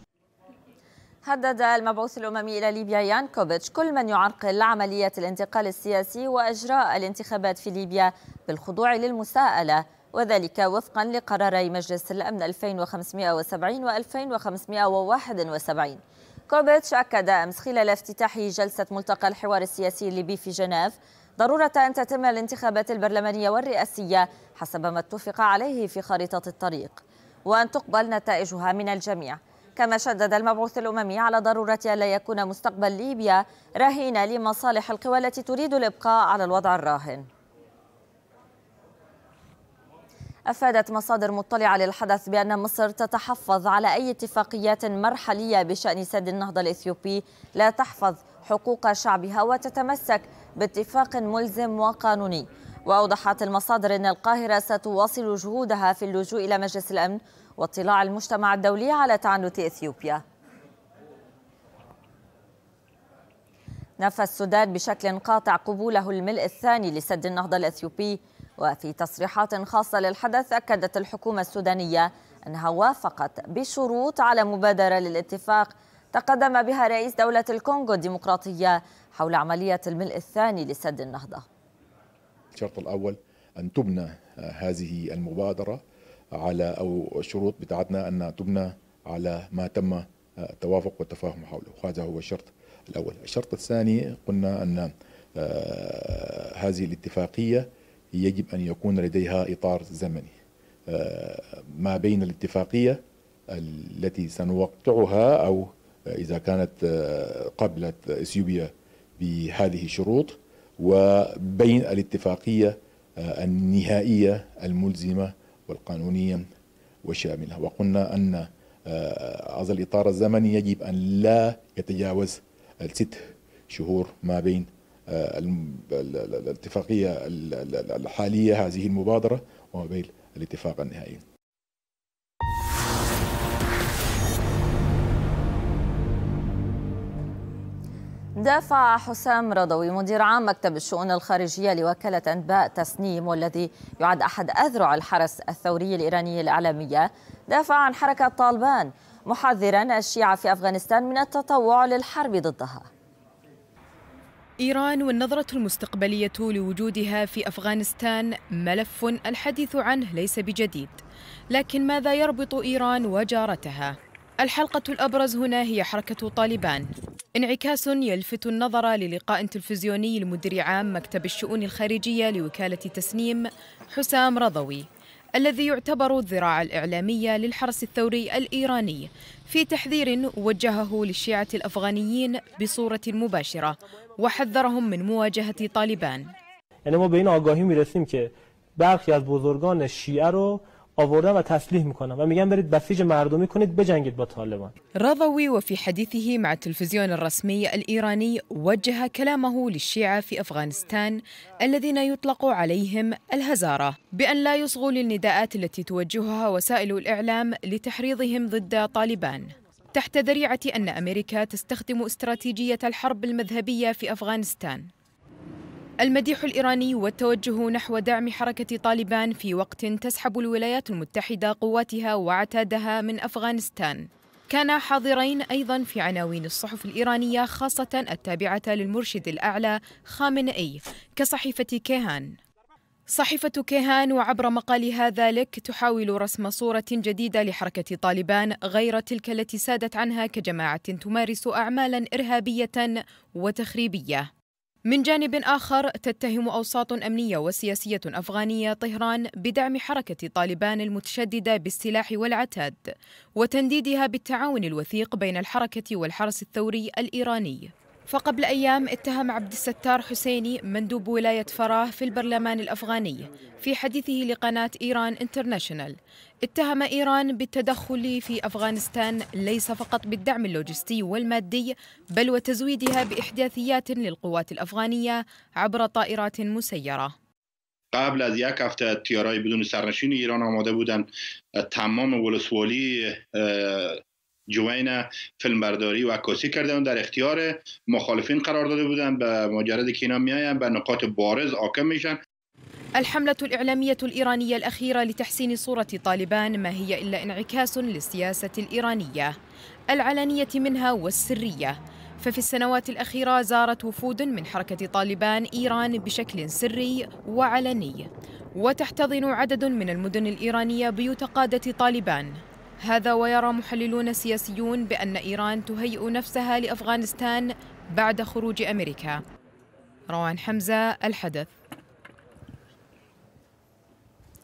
هدد المبعوث الأممي إلى ليبيا يان كوبيتش كل من يعرقل عملية الانتقال السياسي وإجراء الانتخابات في ليبيا بالخضوع للمساءلة وذلك وفقا لقراري مجلس الأمن 2570 و 2571 كوبيتش أكد أمس خلال افتتاح جلسة ملتقى الحوار السياسي الليبي في جنيف ضرورة أن تتم الانتخابات البرلمانية والرئاسية حسب ما اتفق عليه في خريطة الطريق وأن تقبل نتائجها من الجميع كما شدد المبعوث الأممي على ضرورة ألا يكون مستقبل ليبيا رهينة لمصالح القوى التي تريد الإبقاء على الوضع الراهن أفادت مصادر مطلعة للحدث بأن مصر تتحفظ على أي اتفاقيات مرحلية بشأن سد النهضة الإثيوبي لا تحفظ حقوق شعبها وتتمسك باتفاق ملزم وقانوني وأوضحت المصادر أن القاهرة ستواصل جهودها في اللجوء إلى مجلس الأمن واطلاع المجتمع الدولي على تعنت إثيوبيا نفى السودان بشكل قاطع قبوله الملء الثاني لسد النهضة الأثيوبي وفي تصريحات خاصة للحدث أكدت الحكومة السودانية أنها وافقت بشروط على مبادرة للاتفاق تقدم بها رئيس دولة الكونغو الديمقراطية حول عملية الملء الثاني لسد النهضة الشرط الأول أن تبنى هذه المبادرة على أو الشروط بتاعتنا أن تبنى على ما تم التوافق والتفاهم حوله هذا هو الشرط الأول الشرط الثاني قلنا أن آه، هذه الاتفاقية يجب أن يكون لديها إطار زمني آه، ما بين الاتفاقية التي سنوقعها أو إذا كانت آه، قبلت إثيوبيا بهذه الشروط وبين الاتفاقية آه، النهائية الملزمة والقانونية والشاملة وقلنا أن آه، هذا الإطار الزمني يجب أن لا يتجاوز الست شهور ما بين آه، الاتفاقية الحالية هذه المبادرة وما بين الاتفاق النهائي دافع حسام رضوي مدير عام مكتب الشؤون الخارجية لوكالة أنباء تسنيم والذي يعد أحد أذرع الحرس الثوري الإيراني الإعلامية دافع عن حركة طالبان محذرا الشيعة في أفغانستان من التطوع للحرب ضدها إيران والنظرة المستقبلية لوجودها في أفغانستان ملف الحديث عنه ليس بجديد لكن ماذا يربط إيران وجارتها؟ الحلقة الأبرز هنا هي حركة طالبان انعكاس يلفت النظر للقاء تلفزيوني لمدير عام مكتب الشؤون الخارجية لوكالة تسنيم حسام رضوي الذي يعتبر الذراع الإعلامية للحرس الثوري الإيراني في تحذير وجهه للشيعة الأفغانيين بصورة مباشرة وحذرهم من مواجهة طالبان. يعني ما بين از بزرگان رو آوردم و تسلیح میکنم و میگم برید بسیج مردمی کنید بجنگید با طالبان و وفي حديثه مع التلفزيون الرسمي الإيراني وجه كلامه للشيعة في أفغانستان الذين يطلق عليهم الهزارة بأن لا يصغوا للنداءات التي توجهها وسائل الإعلام لتحريضهم ضد طالبان تحت ذريعة أن أمريكا تستخدم استراتيجية الحرب المذهبية في أفغانستان المديح الإيراني والتوجه نحو دعم حركة طالبان في وقت تسحب الولايات المتحدة قواتها وعتادها من أفغانستان كانا حاضرين أيضا في عناوين الصحف الإيرانية خاصة التابعة للمرشد الأعلى خامنئي كصحيفة كيهان صحيفة كيهان وعبر مقالها ذلك تحاول رسم صورة جديدة لحركة طالبان غير تلك التي سادت عنها كجماعة تمارس أعمالا إرهابية وتخريبية من جانب آخر تتهم أوساط أمنية وسياسية أفغانية طهران بدعم حركة طالبان المتشددة بالسلاح والعتاد وتنديدها بالتعاون الوثيق بين الحركة والحرس الثوري الإيراني فقبل أيام اتهم عبد الستار حسيني مندوب ولاية فراه في البرلمان الأفغاني في حديثه لقناة إيران انترناشونال اتهم إيران بالتدخل في أفغانستان ليس فقط بالدعم اللوجستي والمادي بل وتزويدها بإحداثيات للقوات الأفغانية عبر طائرات مسيرة قبل از یک هفته تیارای بدون سرنشین ایران آماده بودن تمام ولسوالی اه، جوین فیلمبرداری و عکاسی کردن در اختیار مخالفین قرار داده بودن به مجرد که اینا میاین به نقاط بارز آکم میشن الحملة الإعلامية الإيرانية الأخيرة لتحسين صورة طالبان ما هي إلا انعكاس للسياسة الإيرانية العلنية منها والسرية ففي السنوات الأخيرة زارت وفود من حركة طالبان إيران بشكل سري وعلني وتحتضن عدد من المدن الإيرانية بيوت قادة طالبان هذا ويرى محللون سياسيون بأن إيران تهيئ نفسها لأفغانستان بعد خروج أمريكا روان حمزة الحدث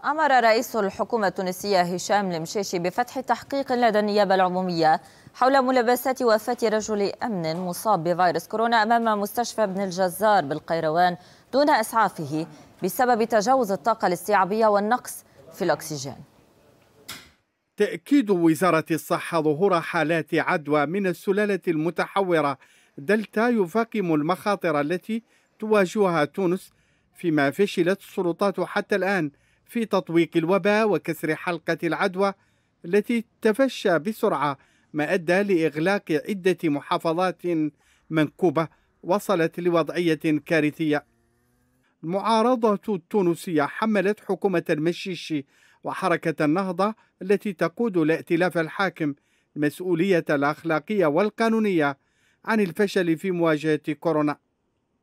أمر رئيس الحكومة التونسية هشام المشيشي بفتح تحقيق لدى النيابة العمومية حول ملابسات وفاة رجل أمن مصاب بفيروس كورونا أمام مستشفى ابن الجزار بالقيروان دون إسعافه بسبب تجاوز الطاقة الاستيعابية والنقص في الأكسجين تأكيد وزارة الصحة ظهور حالات عدوى من السلالة المتحورة دلتا يفاقم المخاطر التي تواجهها تونس فيما فشلت السلطات حتى الآن في تطويق الوباء وكسر حلقة العدوى التي تفشى بسرعة ما أدى لإغلاق عدة محافظات منكوبة وصلت لوضعية كارثية المعارضة التونسية حملت حكومة المشيشي وحركة النهضة التي تقود الائتلاف الحاكم المسؤولية الأخلاقية والقانونية عن الفشل في مواجهة كورونا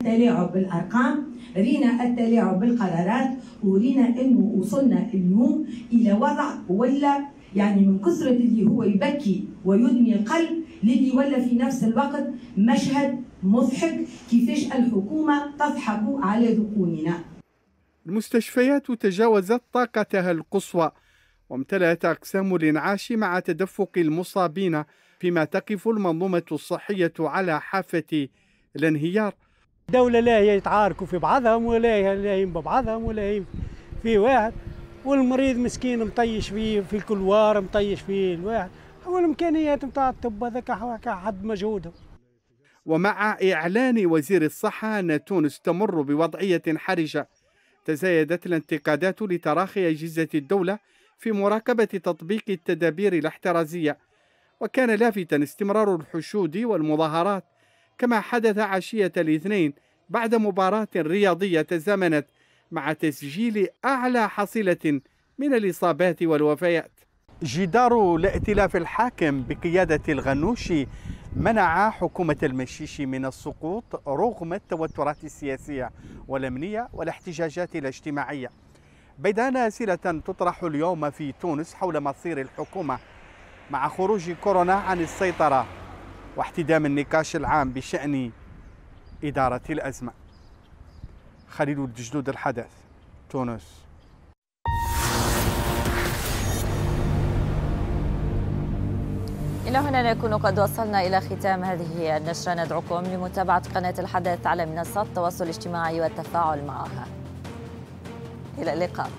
التلاعب بالارقام رينا التلاعب بالقرارات ورينا انه وصلنا اليوم الى وضع ولا يعني من كثره اللي هو يبكي ويدمي القلب للي ولا في نفس الوقت مشهد مضحك كيفاش الحكومه تضحك على ذقوننا المستشفيات تجاوزت طاقتها القصوى وامتلأت أقسام الإنعاش مع تدفق المصابين فيما تقف المنظومة الصحية على حافة الانهيار الدولة لا يتعاركوا في بعضهم ولا لاهم ببعضهم ولا في واحد والمريض مسكين مطيش فيه في الكلوار مطيش فيه الواحد والامكانيات نتاع الطب هذاك حد مجهودهم ومع إعلان وزير الصحة أن تونس تمر بوضعية حرجة تزايدت الانتقادات لتراخي أجهزة الدولة في مراقبة تطبيق التدابير الاحترازية وكان لافتا استمرار الحشود والمظاهرات كما حدث عشية الاثنين بعد مباراة رياضية تزامنت مع تسجيل أعلى حصيلة من الإصابات والوفيات جدار الائتلاف الحاكم بقيادة الغنوشي منع حكومة المشيشي من السقوط رغم التوترات السياسية والأمنية والاحتجاجات الاجتماعية بيد أن أسئلة تطرح اليوم في تونس حول مصير الحكومة مع خروج كورونا عن السيطرة واحتدام النقاش العام بشأن إدارة الأزمة خليل الجدود الحدث تونس إلى هنا نكون قد وصلنا إلى ختام هذه النشرة ندعوكم لمتابعة قناة الحدث على منصات التواصل الاجتماعي والتفاعل معها إلى اللقاء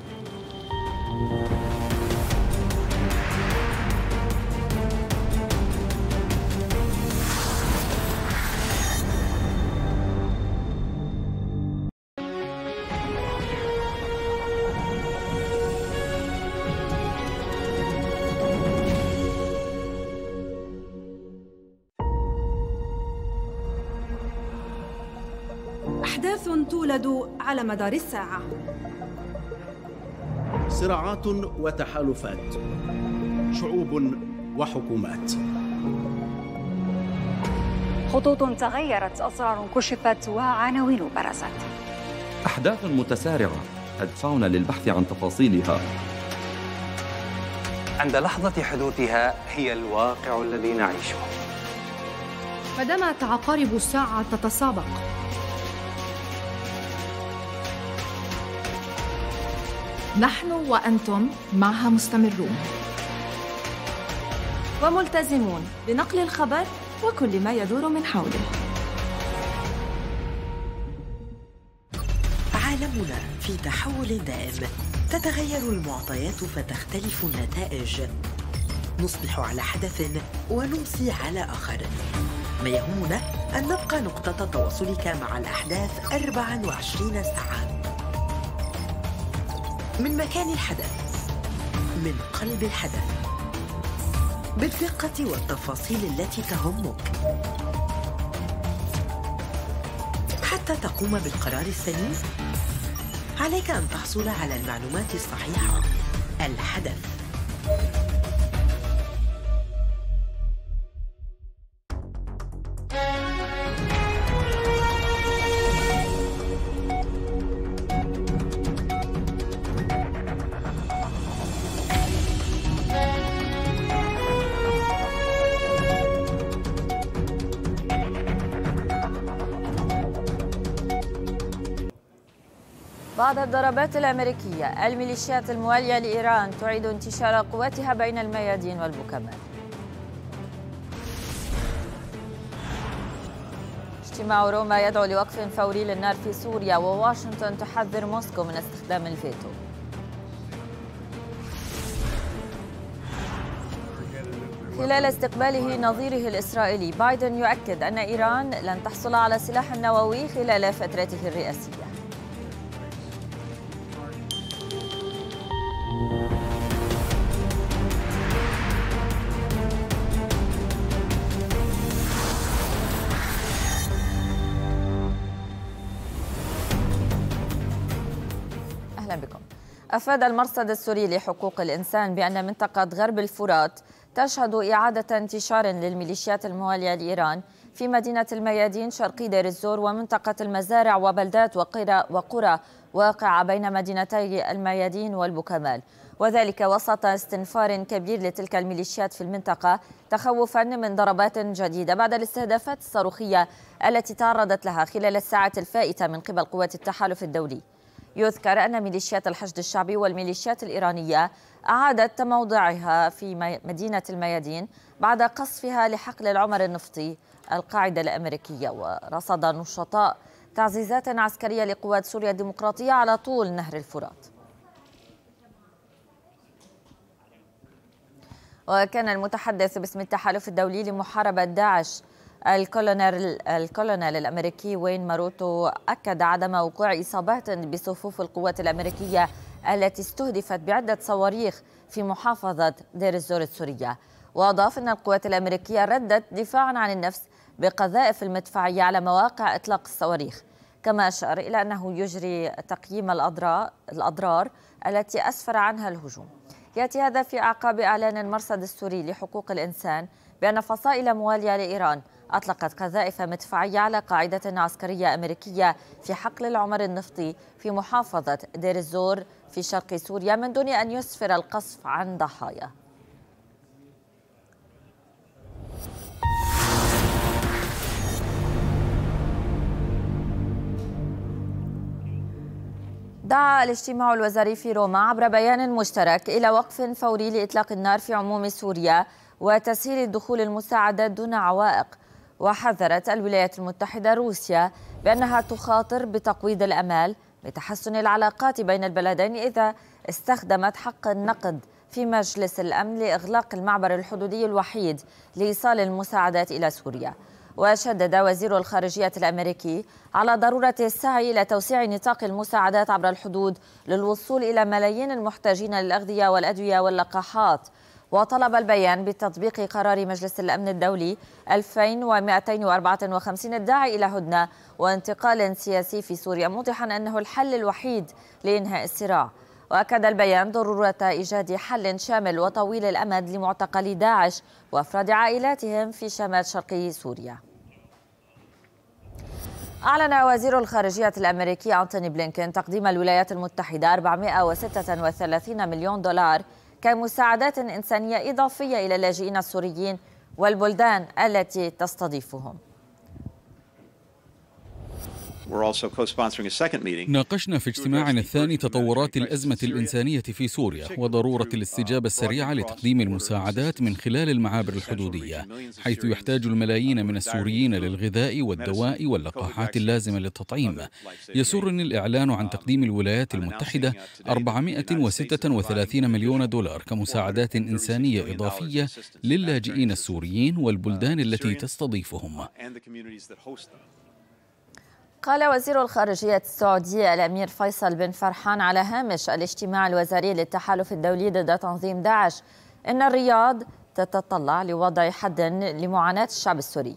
على مدار الساعة صراعات وتحالفات شعوب وحكومات خطوط تغيرت أسرار كشفت وعناوين برزت أحداث متسارعة تدفعنا للبحث عن تفاصيلها عند لحظة حدوثها هي الواقع الذي نعيشه بدمت عقارب الساعة تتسابق نحن وأنتم معها مستمرون وملتزمون بنقل الخبر وكل ما يدور من حوله عالمنا في تحول دائم تتغير المعطيات فتختلف النتائج نصبح على حدث ونمسي على آخر ما يهمنا أن نبقى نقطة تواصلك مع الأحداث 24 ساعة من مكان الحدث من قلب الحدث بالدقة والتفاصيل التي تهمك حتى تقوم بالقرار السليم عليك أن تحصل على المعلومات الصحيحة الحدث الضربات الأمريكية الميليشيات الموالية لإيران تعيد انتشار قواتها بين الميادين والبكمات اجتماع روما يدعو لوقف فوري للنار في سوريا وواشنطن تحذر موسكو من استخدام الفيتو خلال استقباله نظيره الإسرائيلي بايدن يؤكد أن إيران لن تحصل على سلاح نووي خلال فترته الرئاسية أفاد المرصد السوري لحقوق الإنسان بأن منطقة غرب الفرات تشهد إعادة انتشار للميليشيات الموالية لإيران في مدينة الميادين شرقي دير الزور ومنطقة المزارع وبلدات وقرى, وقرى واقعة بين مدينتي الميادين والبكمال وذلك وسط استنفار كبير لتلك الميليشيات في المنطقة تخوفا من ضربات جديدة بعد الاستهدافات الصاروخية التي تعرضت لها خلال الساعة الفائتة من قبل قوات التحالف الدولي يذكر أن ميليشيات الحشد الشعبي والميليشيات الإيرانية أعادت تموضعها في مدينة الميادين بعد قصفها لحقل العمر النفطي القاعدة الأمريكية ورصد نشطاء تعزيزات عسكرية لقوات سوريا الديمقراطية على طول نهر الفرات وكان المتحدث باسم التحالف الدولي لمحاربة داعش الكولونيل الكولونيل الامريكي وين ماروتو اكد عدم وقوع اصابات بصفوف القوات الامريكيه التي استهدفت بعده صواريخ في محافظه دير الزور السوريه واضاف ان القوات الامريكيه ردت دفاعا عن النفس بقذائف المدفعيه على مواقع اطلاق الصواريخ كما اشار الى انه يجري تقييم الاضرار الاضرار التي اسفر عنها الهجوم ياتي هذا في اعقاب اعلان المرصد السوري لحقوق الانسان بان فصائل مواليه لايران أطلقت قذائف مدفعية على قاعدة عسكرية أمريكية في حقل العمر النفطي في محافظة دير الزور في شرق سوريا من دون أن يسفر القصف عن ضحايا دعا الاجتماع الوزاري في روما عبر بيان مشترك إلى وقف فوري لإطلاق النار في عموم سوريا وتسهيل دخول المساعدات دون عوائق وحذرت الولايات المتحدة روسيا بأنها تخاطر بتقويض الأمال بتحسن العلاقات بين البلدين إذا استخدمت حق النقد في مجلس الأمن لإغلاق المعبر الحدودي الوحيد لإيصال المساعدات إلى سوريا وشدد وزير الخارجية الأمريكي على ضرورة السعي إلى توسيع نطاق المساعدات عبر الحدود للوصول إلى ملايين المحتاجين للأغذية والأدوية واللقاحات وطلب البيان بتطبيق قرار مجلس الأمن الدولي 2254 الداعي إلى هدنة وانتقال سياسي في سوريا موضحا أنه الحل الوحيد لإنهاء الصراع وأكد البيان ضرورة إيجاد حل شامل وطويل الأمد لمعتقلي داعش وأفراد عائلاتهم في شمال شرقي سوريا أعلن وزير الخارجية الأمريكي أنتوني بلينكين تقديم الولايات المتحدة 436 مليون دولار كمساعدات إنسانية إضافية إلى اللاجئين السوريين والبلدان التي تستضيفهم ناقشنا في اجتماعنا الثاني تطورات الأزمة الإنسانية في سوريا وضرورة uh, الاستجابة السريعة لتقديم المساعدات من خلال المعابر الحدودية حيث يحتاج الملايين من السوريين للغذاء والدواء واللقاحات اللازمة للتطعيم يسرني الإعلان عن uh, تقديم الولايات المتحدة 436 مليون دولار كمساعدات إنسانية إضافية للاجئين السوريين والبلدان uh, التي تستضيفهم قال وزير الخارجية السعودي الأمير فيصل بن فرحان على هامش الاجتماع الوزاري للتحالف الدولي ضد تنظيم داعش إن الرياض تتطلع لوضع حد لمعاناة الشعب السوري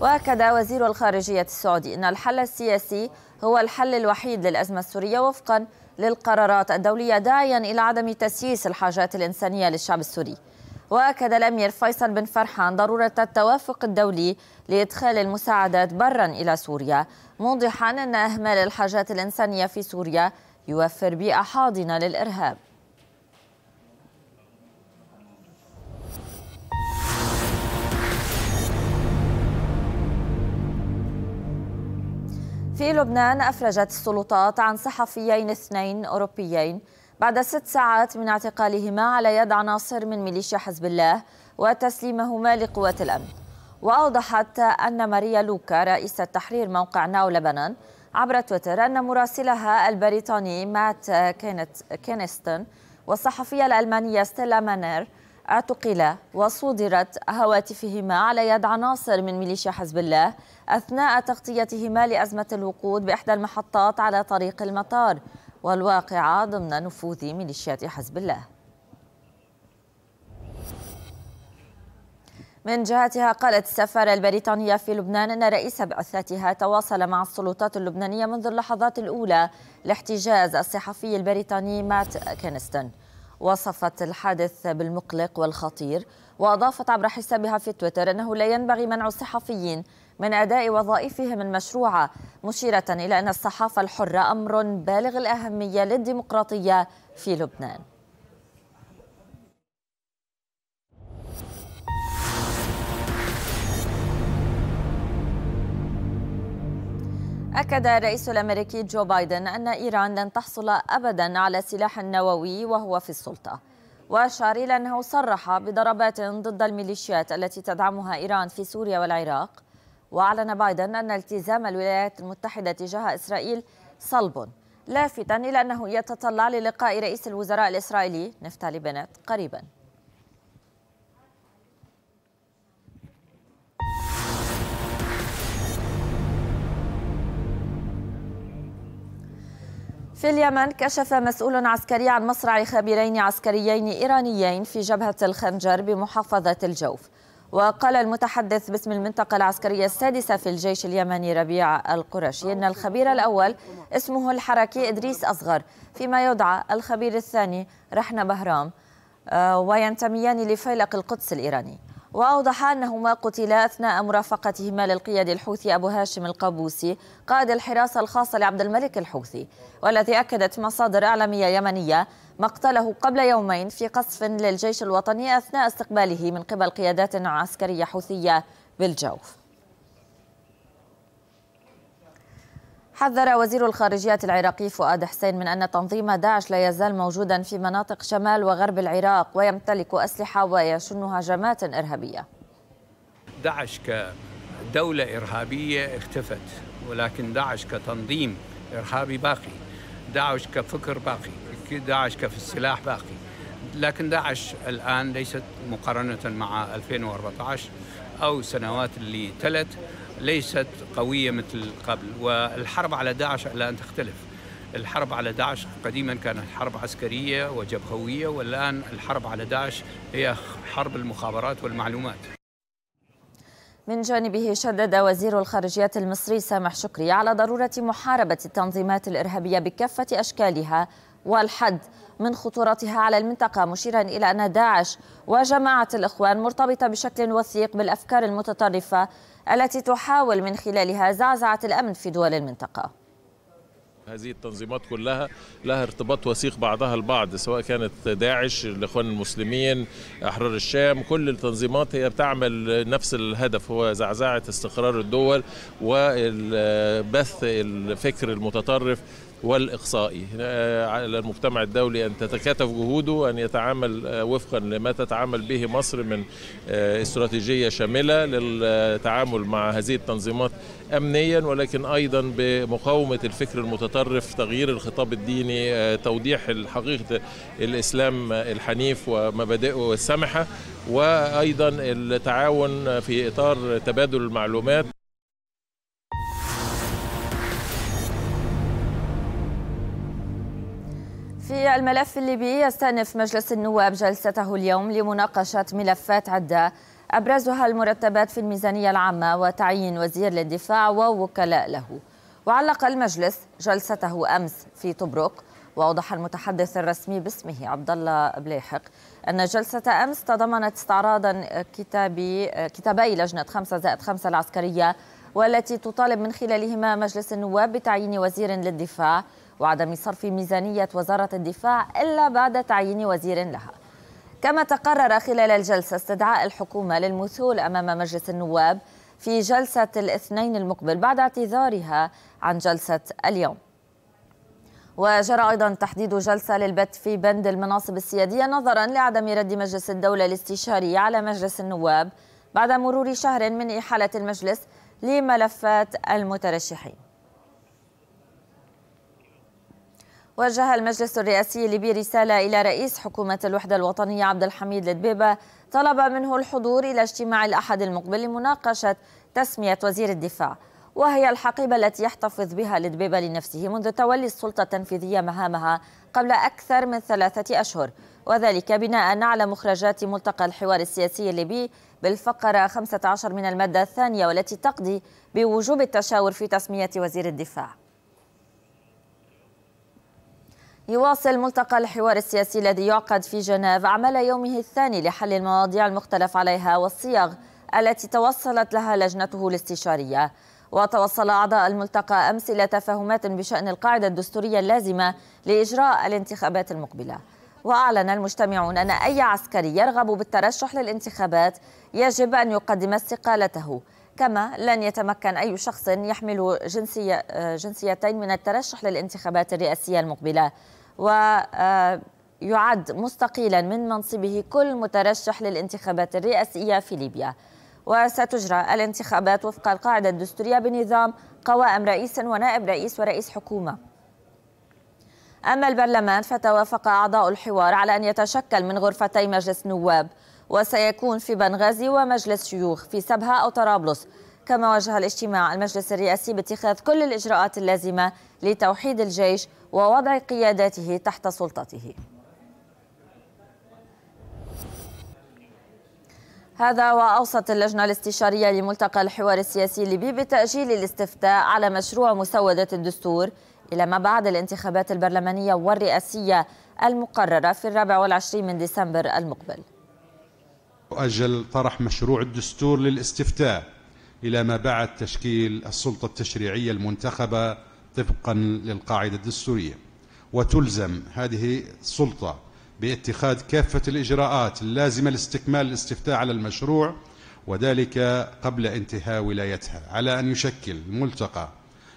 وأكد وزير الخارجية السعودي أن الحل السياسي هو الحل الوحيد للأزمة السورية وفقا للقرارات الدولية داعيا إلى عدم تسييس الحاجات الإنسانية للشعب السوري واكد الامير فيصل بن فرحان ضروره التوافق الدولي لادخال المساعدات برا الى سوريا موضحا ان اهمال الحاجات الانسانيه في سوريا يوفر بيئه حاضنه للارهاب في لبنان أفرجت السلطات عن صحفيين اثنين أوروبيين بعد ست ساعات من اعتقالهما على يد عناصر من ميليشيا حزب الله وتسليمهما لقوات الأمن وأوضحت أن ماريا لوكا رئيسة تحرير موقع ناو لبنان عبر تويتر أن مراسلها البريطاني مات كينستون والصحفية الألمانية ستيلا مانير اعتقلا وصودرت هواتفهما على يد عناصر من ميليشيا حزب الله أثناء تغطيتهما لأزمة الوقود بإحدى المحطات على طريق المطار والواقعة ضمن نفوذ ميليشيات حزب الله من جهتها قالت السفارة البريطانية في لبنان أن رئيس بعثتها تواصل مع السلطات اللبنانية منذ اللحظات الأولى لاحتجاز الصحفي البريطاني مات كينستون وصفت الحادث بالمقلق والخطير وأضافت عبر حسابها في تويتر أنه لا ينبغي منع الصحفيين من أداء وظائفهم المشروعة مشيرة إلى أن الصحافة الحرة أمر بالغ الأهمية للديمقراطية في لبنان أكد الرئيس الأمريكي جو بايدن أن إيران لن تحصل أبدا على سلاح نووي وهو في السلطة وأشار إلى أنه صرح بضربات ضد الميليشيات التي تدعمها إيران في سوريا والعراق وأعلن بايدن أن التزام الولايات المتحدة تجاه إسرائيل صلب لافتا إلى أنه يتطلع للقاء رئيس الوزراء الإسرائيلي نفتالي بنت قريباً في اليمن كشف مسؤول عسكري عن مصرع خبيرين عسكريين إيرانيين في جبهة الخنجر بمحافظة الجوف وقال المتحدث باسم المنطقة العسكرية السادسة في الجيش اليمني ربيع القرشي أن الخبير الأول اسمه الحركي إدريس أصغر فيما يدعى الخبير الثاني رحنا بهرام آه، وينتميان لفيلق القدس الإيراني وأوضح أنهما قتلا أثناء مرافقتهما للقياد الحوثي أبو هاشم القابوسي قائد الحراسة الخاصة لعبد الملك الحوثي والذي أكدت مصادر إعلامية يمنية مقتله قبل يومين في قصف للجيش الوطني أثناء استقباله من قبل قيادات عسكرية حوثية بالجوف حذر وزير الخارجية العراقي فؤاد حسين من أن تنظيم داعش لا يزال موجودا في مناطق شمال وغرب العراق ويمتلك أسلحة ويشن هجمات إرهابية داعش كدولة إرهابية اختفت ولكن داعش كتنظيم إرهابي باقي داعش كفكر باقي داعش كف السلاح باقي لكن داعش الآن ليست مقارنة مع 2014 أو سنوات اللي تلت ليست قوية مثل قبل والحرب على داعش الآن تختلف الحرب على داعش قديما كانت حرب عسكرية وجبهوية والآن الحرب على داعش هي حرب المخابرات والمعلومات من جانبه شدد وزير الخارجية المصري سامح شكري على ضرورة محاربة التنظيمات الإرهابية بكافة أشكالها والحد من خطورتها على المنطقة مشيرا إلى أن داعش وجماعة الإخوان مرتبطة بشكل وثيق بالأفكار المتطرفة التي تحاول من خلالها زعزعة الأمن في دول المنطقة هذه التنظيمات كلها لها ارتباط وثيق بعضها البعض سواء كانت داعش الاخوان المسلمين احرار الشام كل التنظيمات هي بتعمل نفس الهدف هو زعزعه استقرار الدول وبث الفكر المتطرف والإقصائي آه، على المجتمع الدولي أن تتكاتف جهوده أن يتعامل آه، وفقا لما تتعامل به مصر من آه، استراتيجية شاملة للتعامل مع هذه التنظيمات أمنيا ولكن أيضا بمقاومة الفكر المتطرف تغيير الخطاب الديني توضيح حقيقة الإسلام الحنيف ومبادئه السمحة وأيضا التعاون في إطار تبادل المعلومات في الملف الليبي يستأنف مجلس النواب جلسته اليوم لمناقشة ملفات عدة أبرزها المرتبات في الميزانية العامة وتعيين وزير للدفاع ووكلاء له وعلق المجلس جلسته أمس في طبرق وأوضح المتحدث الرسمي باسمه عبد الله بليحق أن جلسة أمس تضمنت استعراضا كتابي كتابي لجنة 5 زائد 5 العسكرية والتي تطالب من خلالهما مجلس النواب بتعيين وزير للدفاع وعدم صرف ميزانية وزارة الدفاع إلا بعد تعيين وزير لها كما تقرر خلال الجلسة استدعاء الحكومة للمثول أمام مجلس النواب في جلسة الاثنين المقبل بعد اعتذارها عن جلسة اليوم وجرى أيضا تحديد جلسة للبت في بند المناصب السيادية نظرا لعدم رد مجلس الدولة الاستشاري على مجلس النواب بعد مرور شهر من إحالة المجلس لملفات المترشحين وجه المجلس الرئاسي الليبي رسالة إلى رئيس حكومة الوحدة الوطنية عبد الحميد لدبيبة طلب منه الحضور إلى اجتماع الأحد المقبل لمناقشة تسمية وزير الدفاع وهي الحقيبة التي يحتفظ بها لدبيبة لنفسه منذ تولي السلطة التنفيذية مهامها قبل أكثر من ثلاثة أشهر وذلك بناء على مخرجات ملتقى الحوار السياسي الليبي بالفقرة 15 من المادة الثانية والتي تقضي بوجوب التشاور في تسمية وزير الدفاع يواصل ملتقى الحوار السياسي الذي يعقد في جنيف عمل يومه الثاني لحل المواضيع المختلف عليها والصيغ التي توصلت لها لجنته الاستشارية وتوصل أعضاء الملتقى أمس إلى تفاهمات بشأن القاعدة الدستورية اللازمة لإجراء الانتخابات المقبلة وأعلن المجتمعون أن أي عسكري يرغب بالترشح للانتخابات يجب أن يقدم استقالته كما لن يتمكن أي شخص يحمل جنسية جنسيتين من الترشح للانتخابات الرئاسية المقبلة ويعد مستقيلا من منصبه كل مترشح للانتخابات الرئاسية في ليبيا وستجرى الانتخابات وفق القاعدة الدستورية بنظام قوائم رئيس ونائب رئيس ورئيس حكومة أما البرلمان فتوافق أعضاء الحوار على أن يتشكل من غرفتي مجلس نواب وسيكون في بنغازي ومجلس شيوخ في سبها أو طرابلس كما وجه الاجتماع المجلس الرئاسي باتخاذ كل الإجراءات اللازمة لتوحيد الجيش ووضع قياداته تحت سلطته هذا وأوصت اللجنة الاستشارية لملتقى الحوار السياسي الليبي بتأجيل الاستفتاء على مشروع مسودة الدستور إلى ما بعد الانتخابات البرلمانية والرئاسية المقررة في الرابع والعشرين من ديسمبر المقبل وأجل طرح مشروع الدستور للاستفتاء إلى ما بعد تشكيل السلطة التشريعية المنتخبة طبقا للقاعدة الدستورية وتلزم هذه السلطة باتخاذ كافة الإجراءات اللازمة لاستكمال الاستفتاء على المشروع وذلك قبل انتهاء ولايتها على أن يشكل الملتقى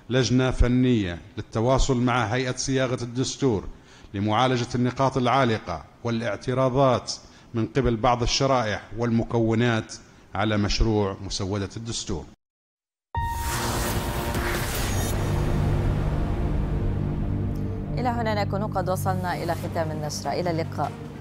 لجنة فنية للتواصل مع هيئة صياغة الدستور لمعالجة النقاط العالقة والاعتراضات من قبل بعض الشرائح والمكونات على مشروع مسودة الدستور إلى هنا نكون قد وصلنا إلى ختام النشرة إلى اللقاء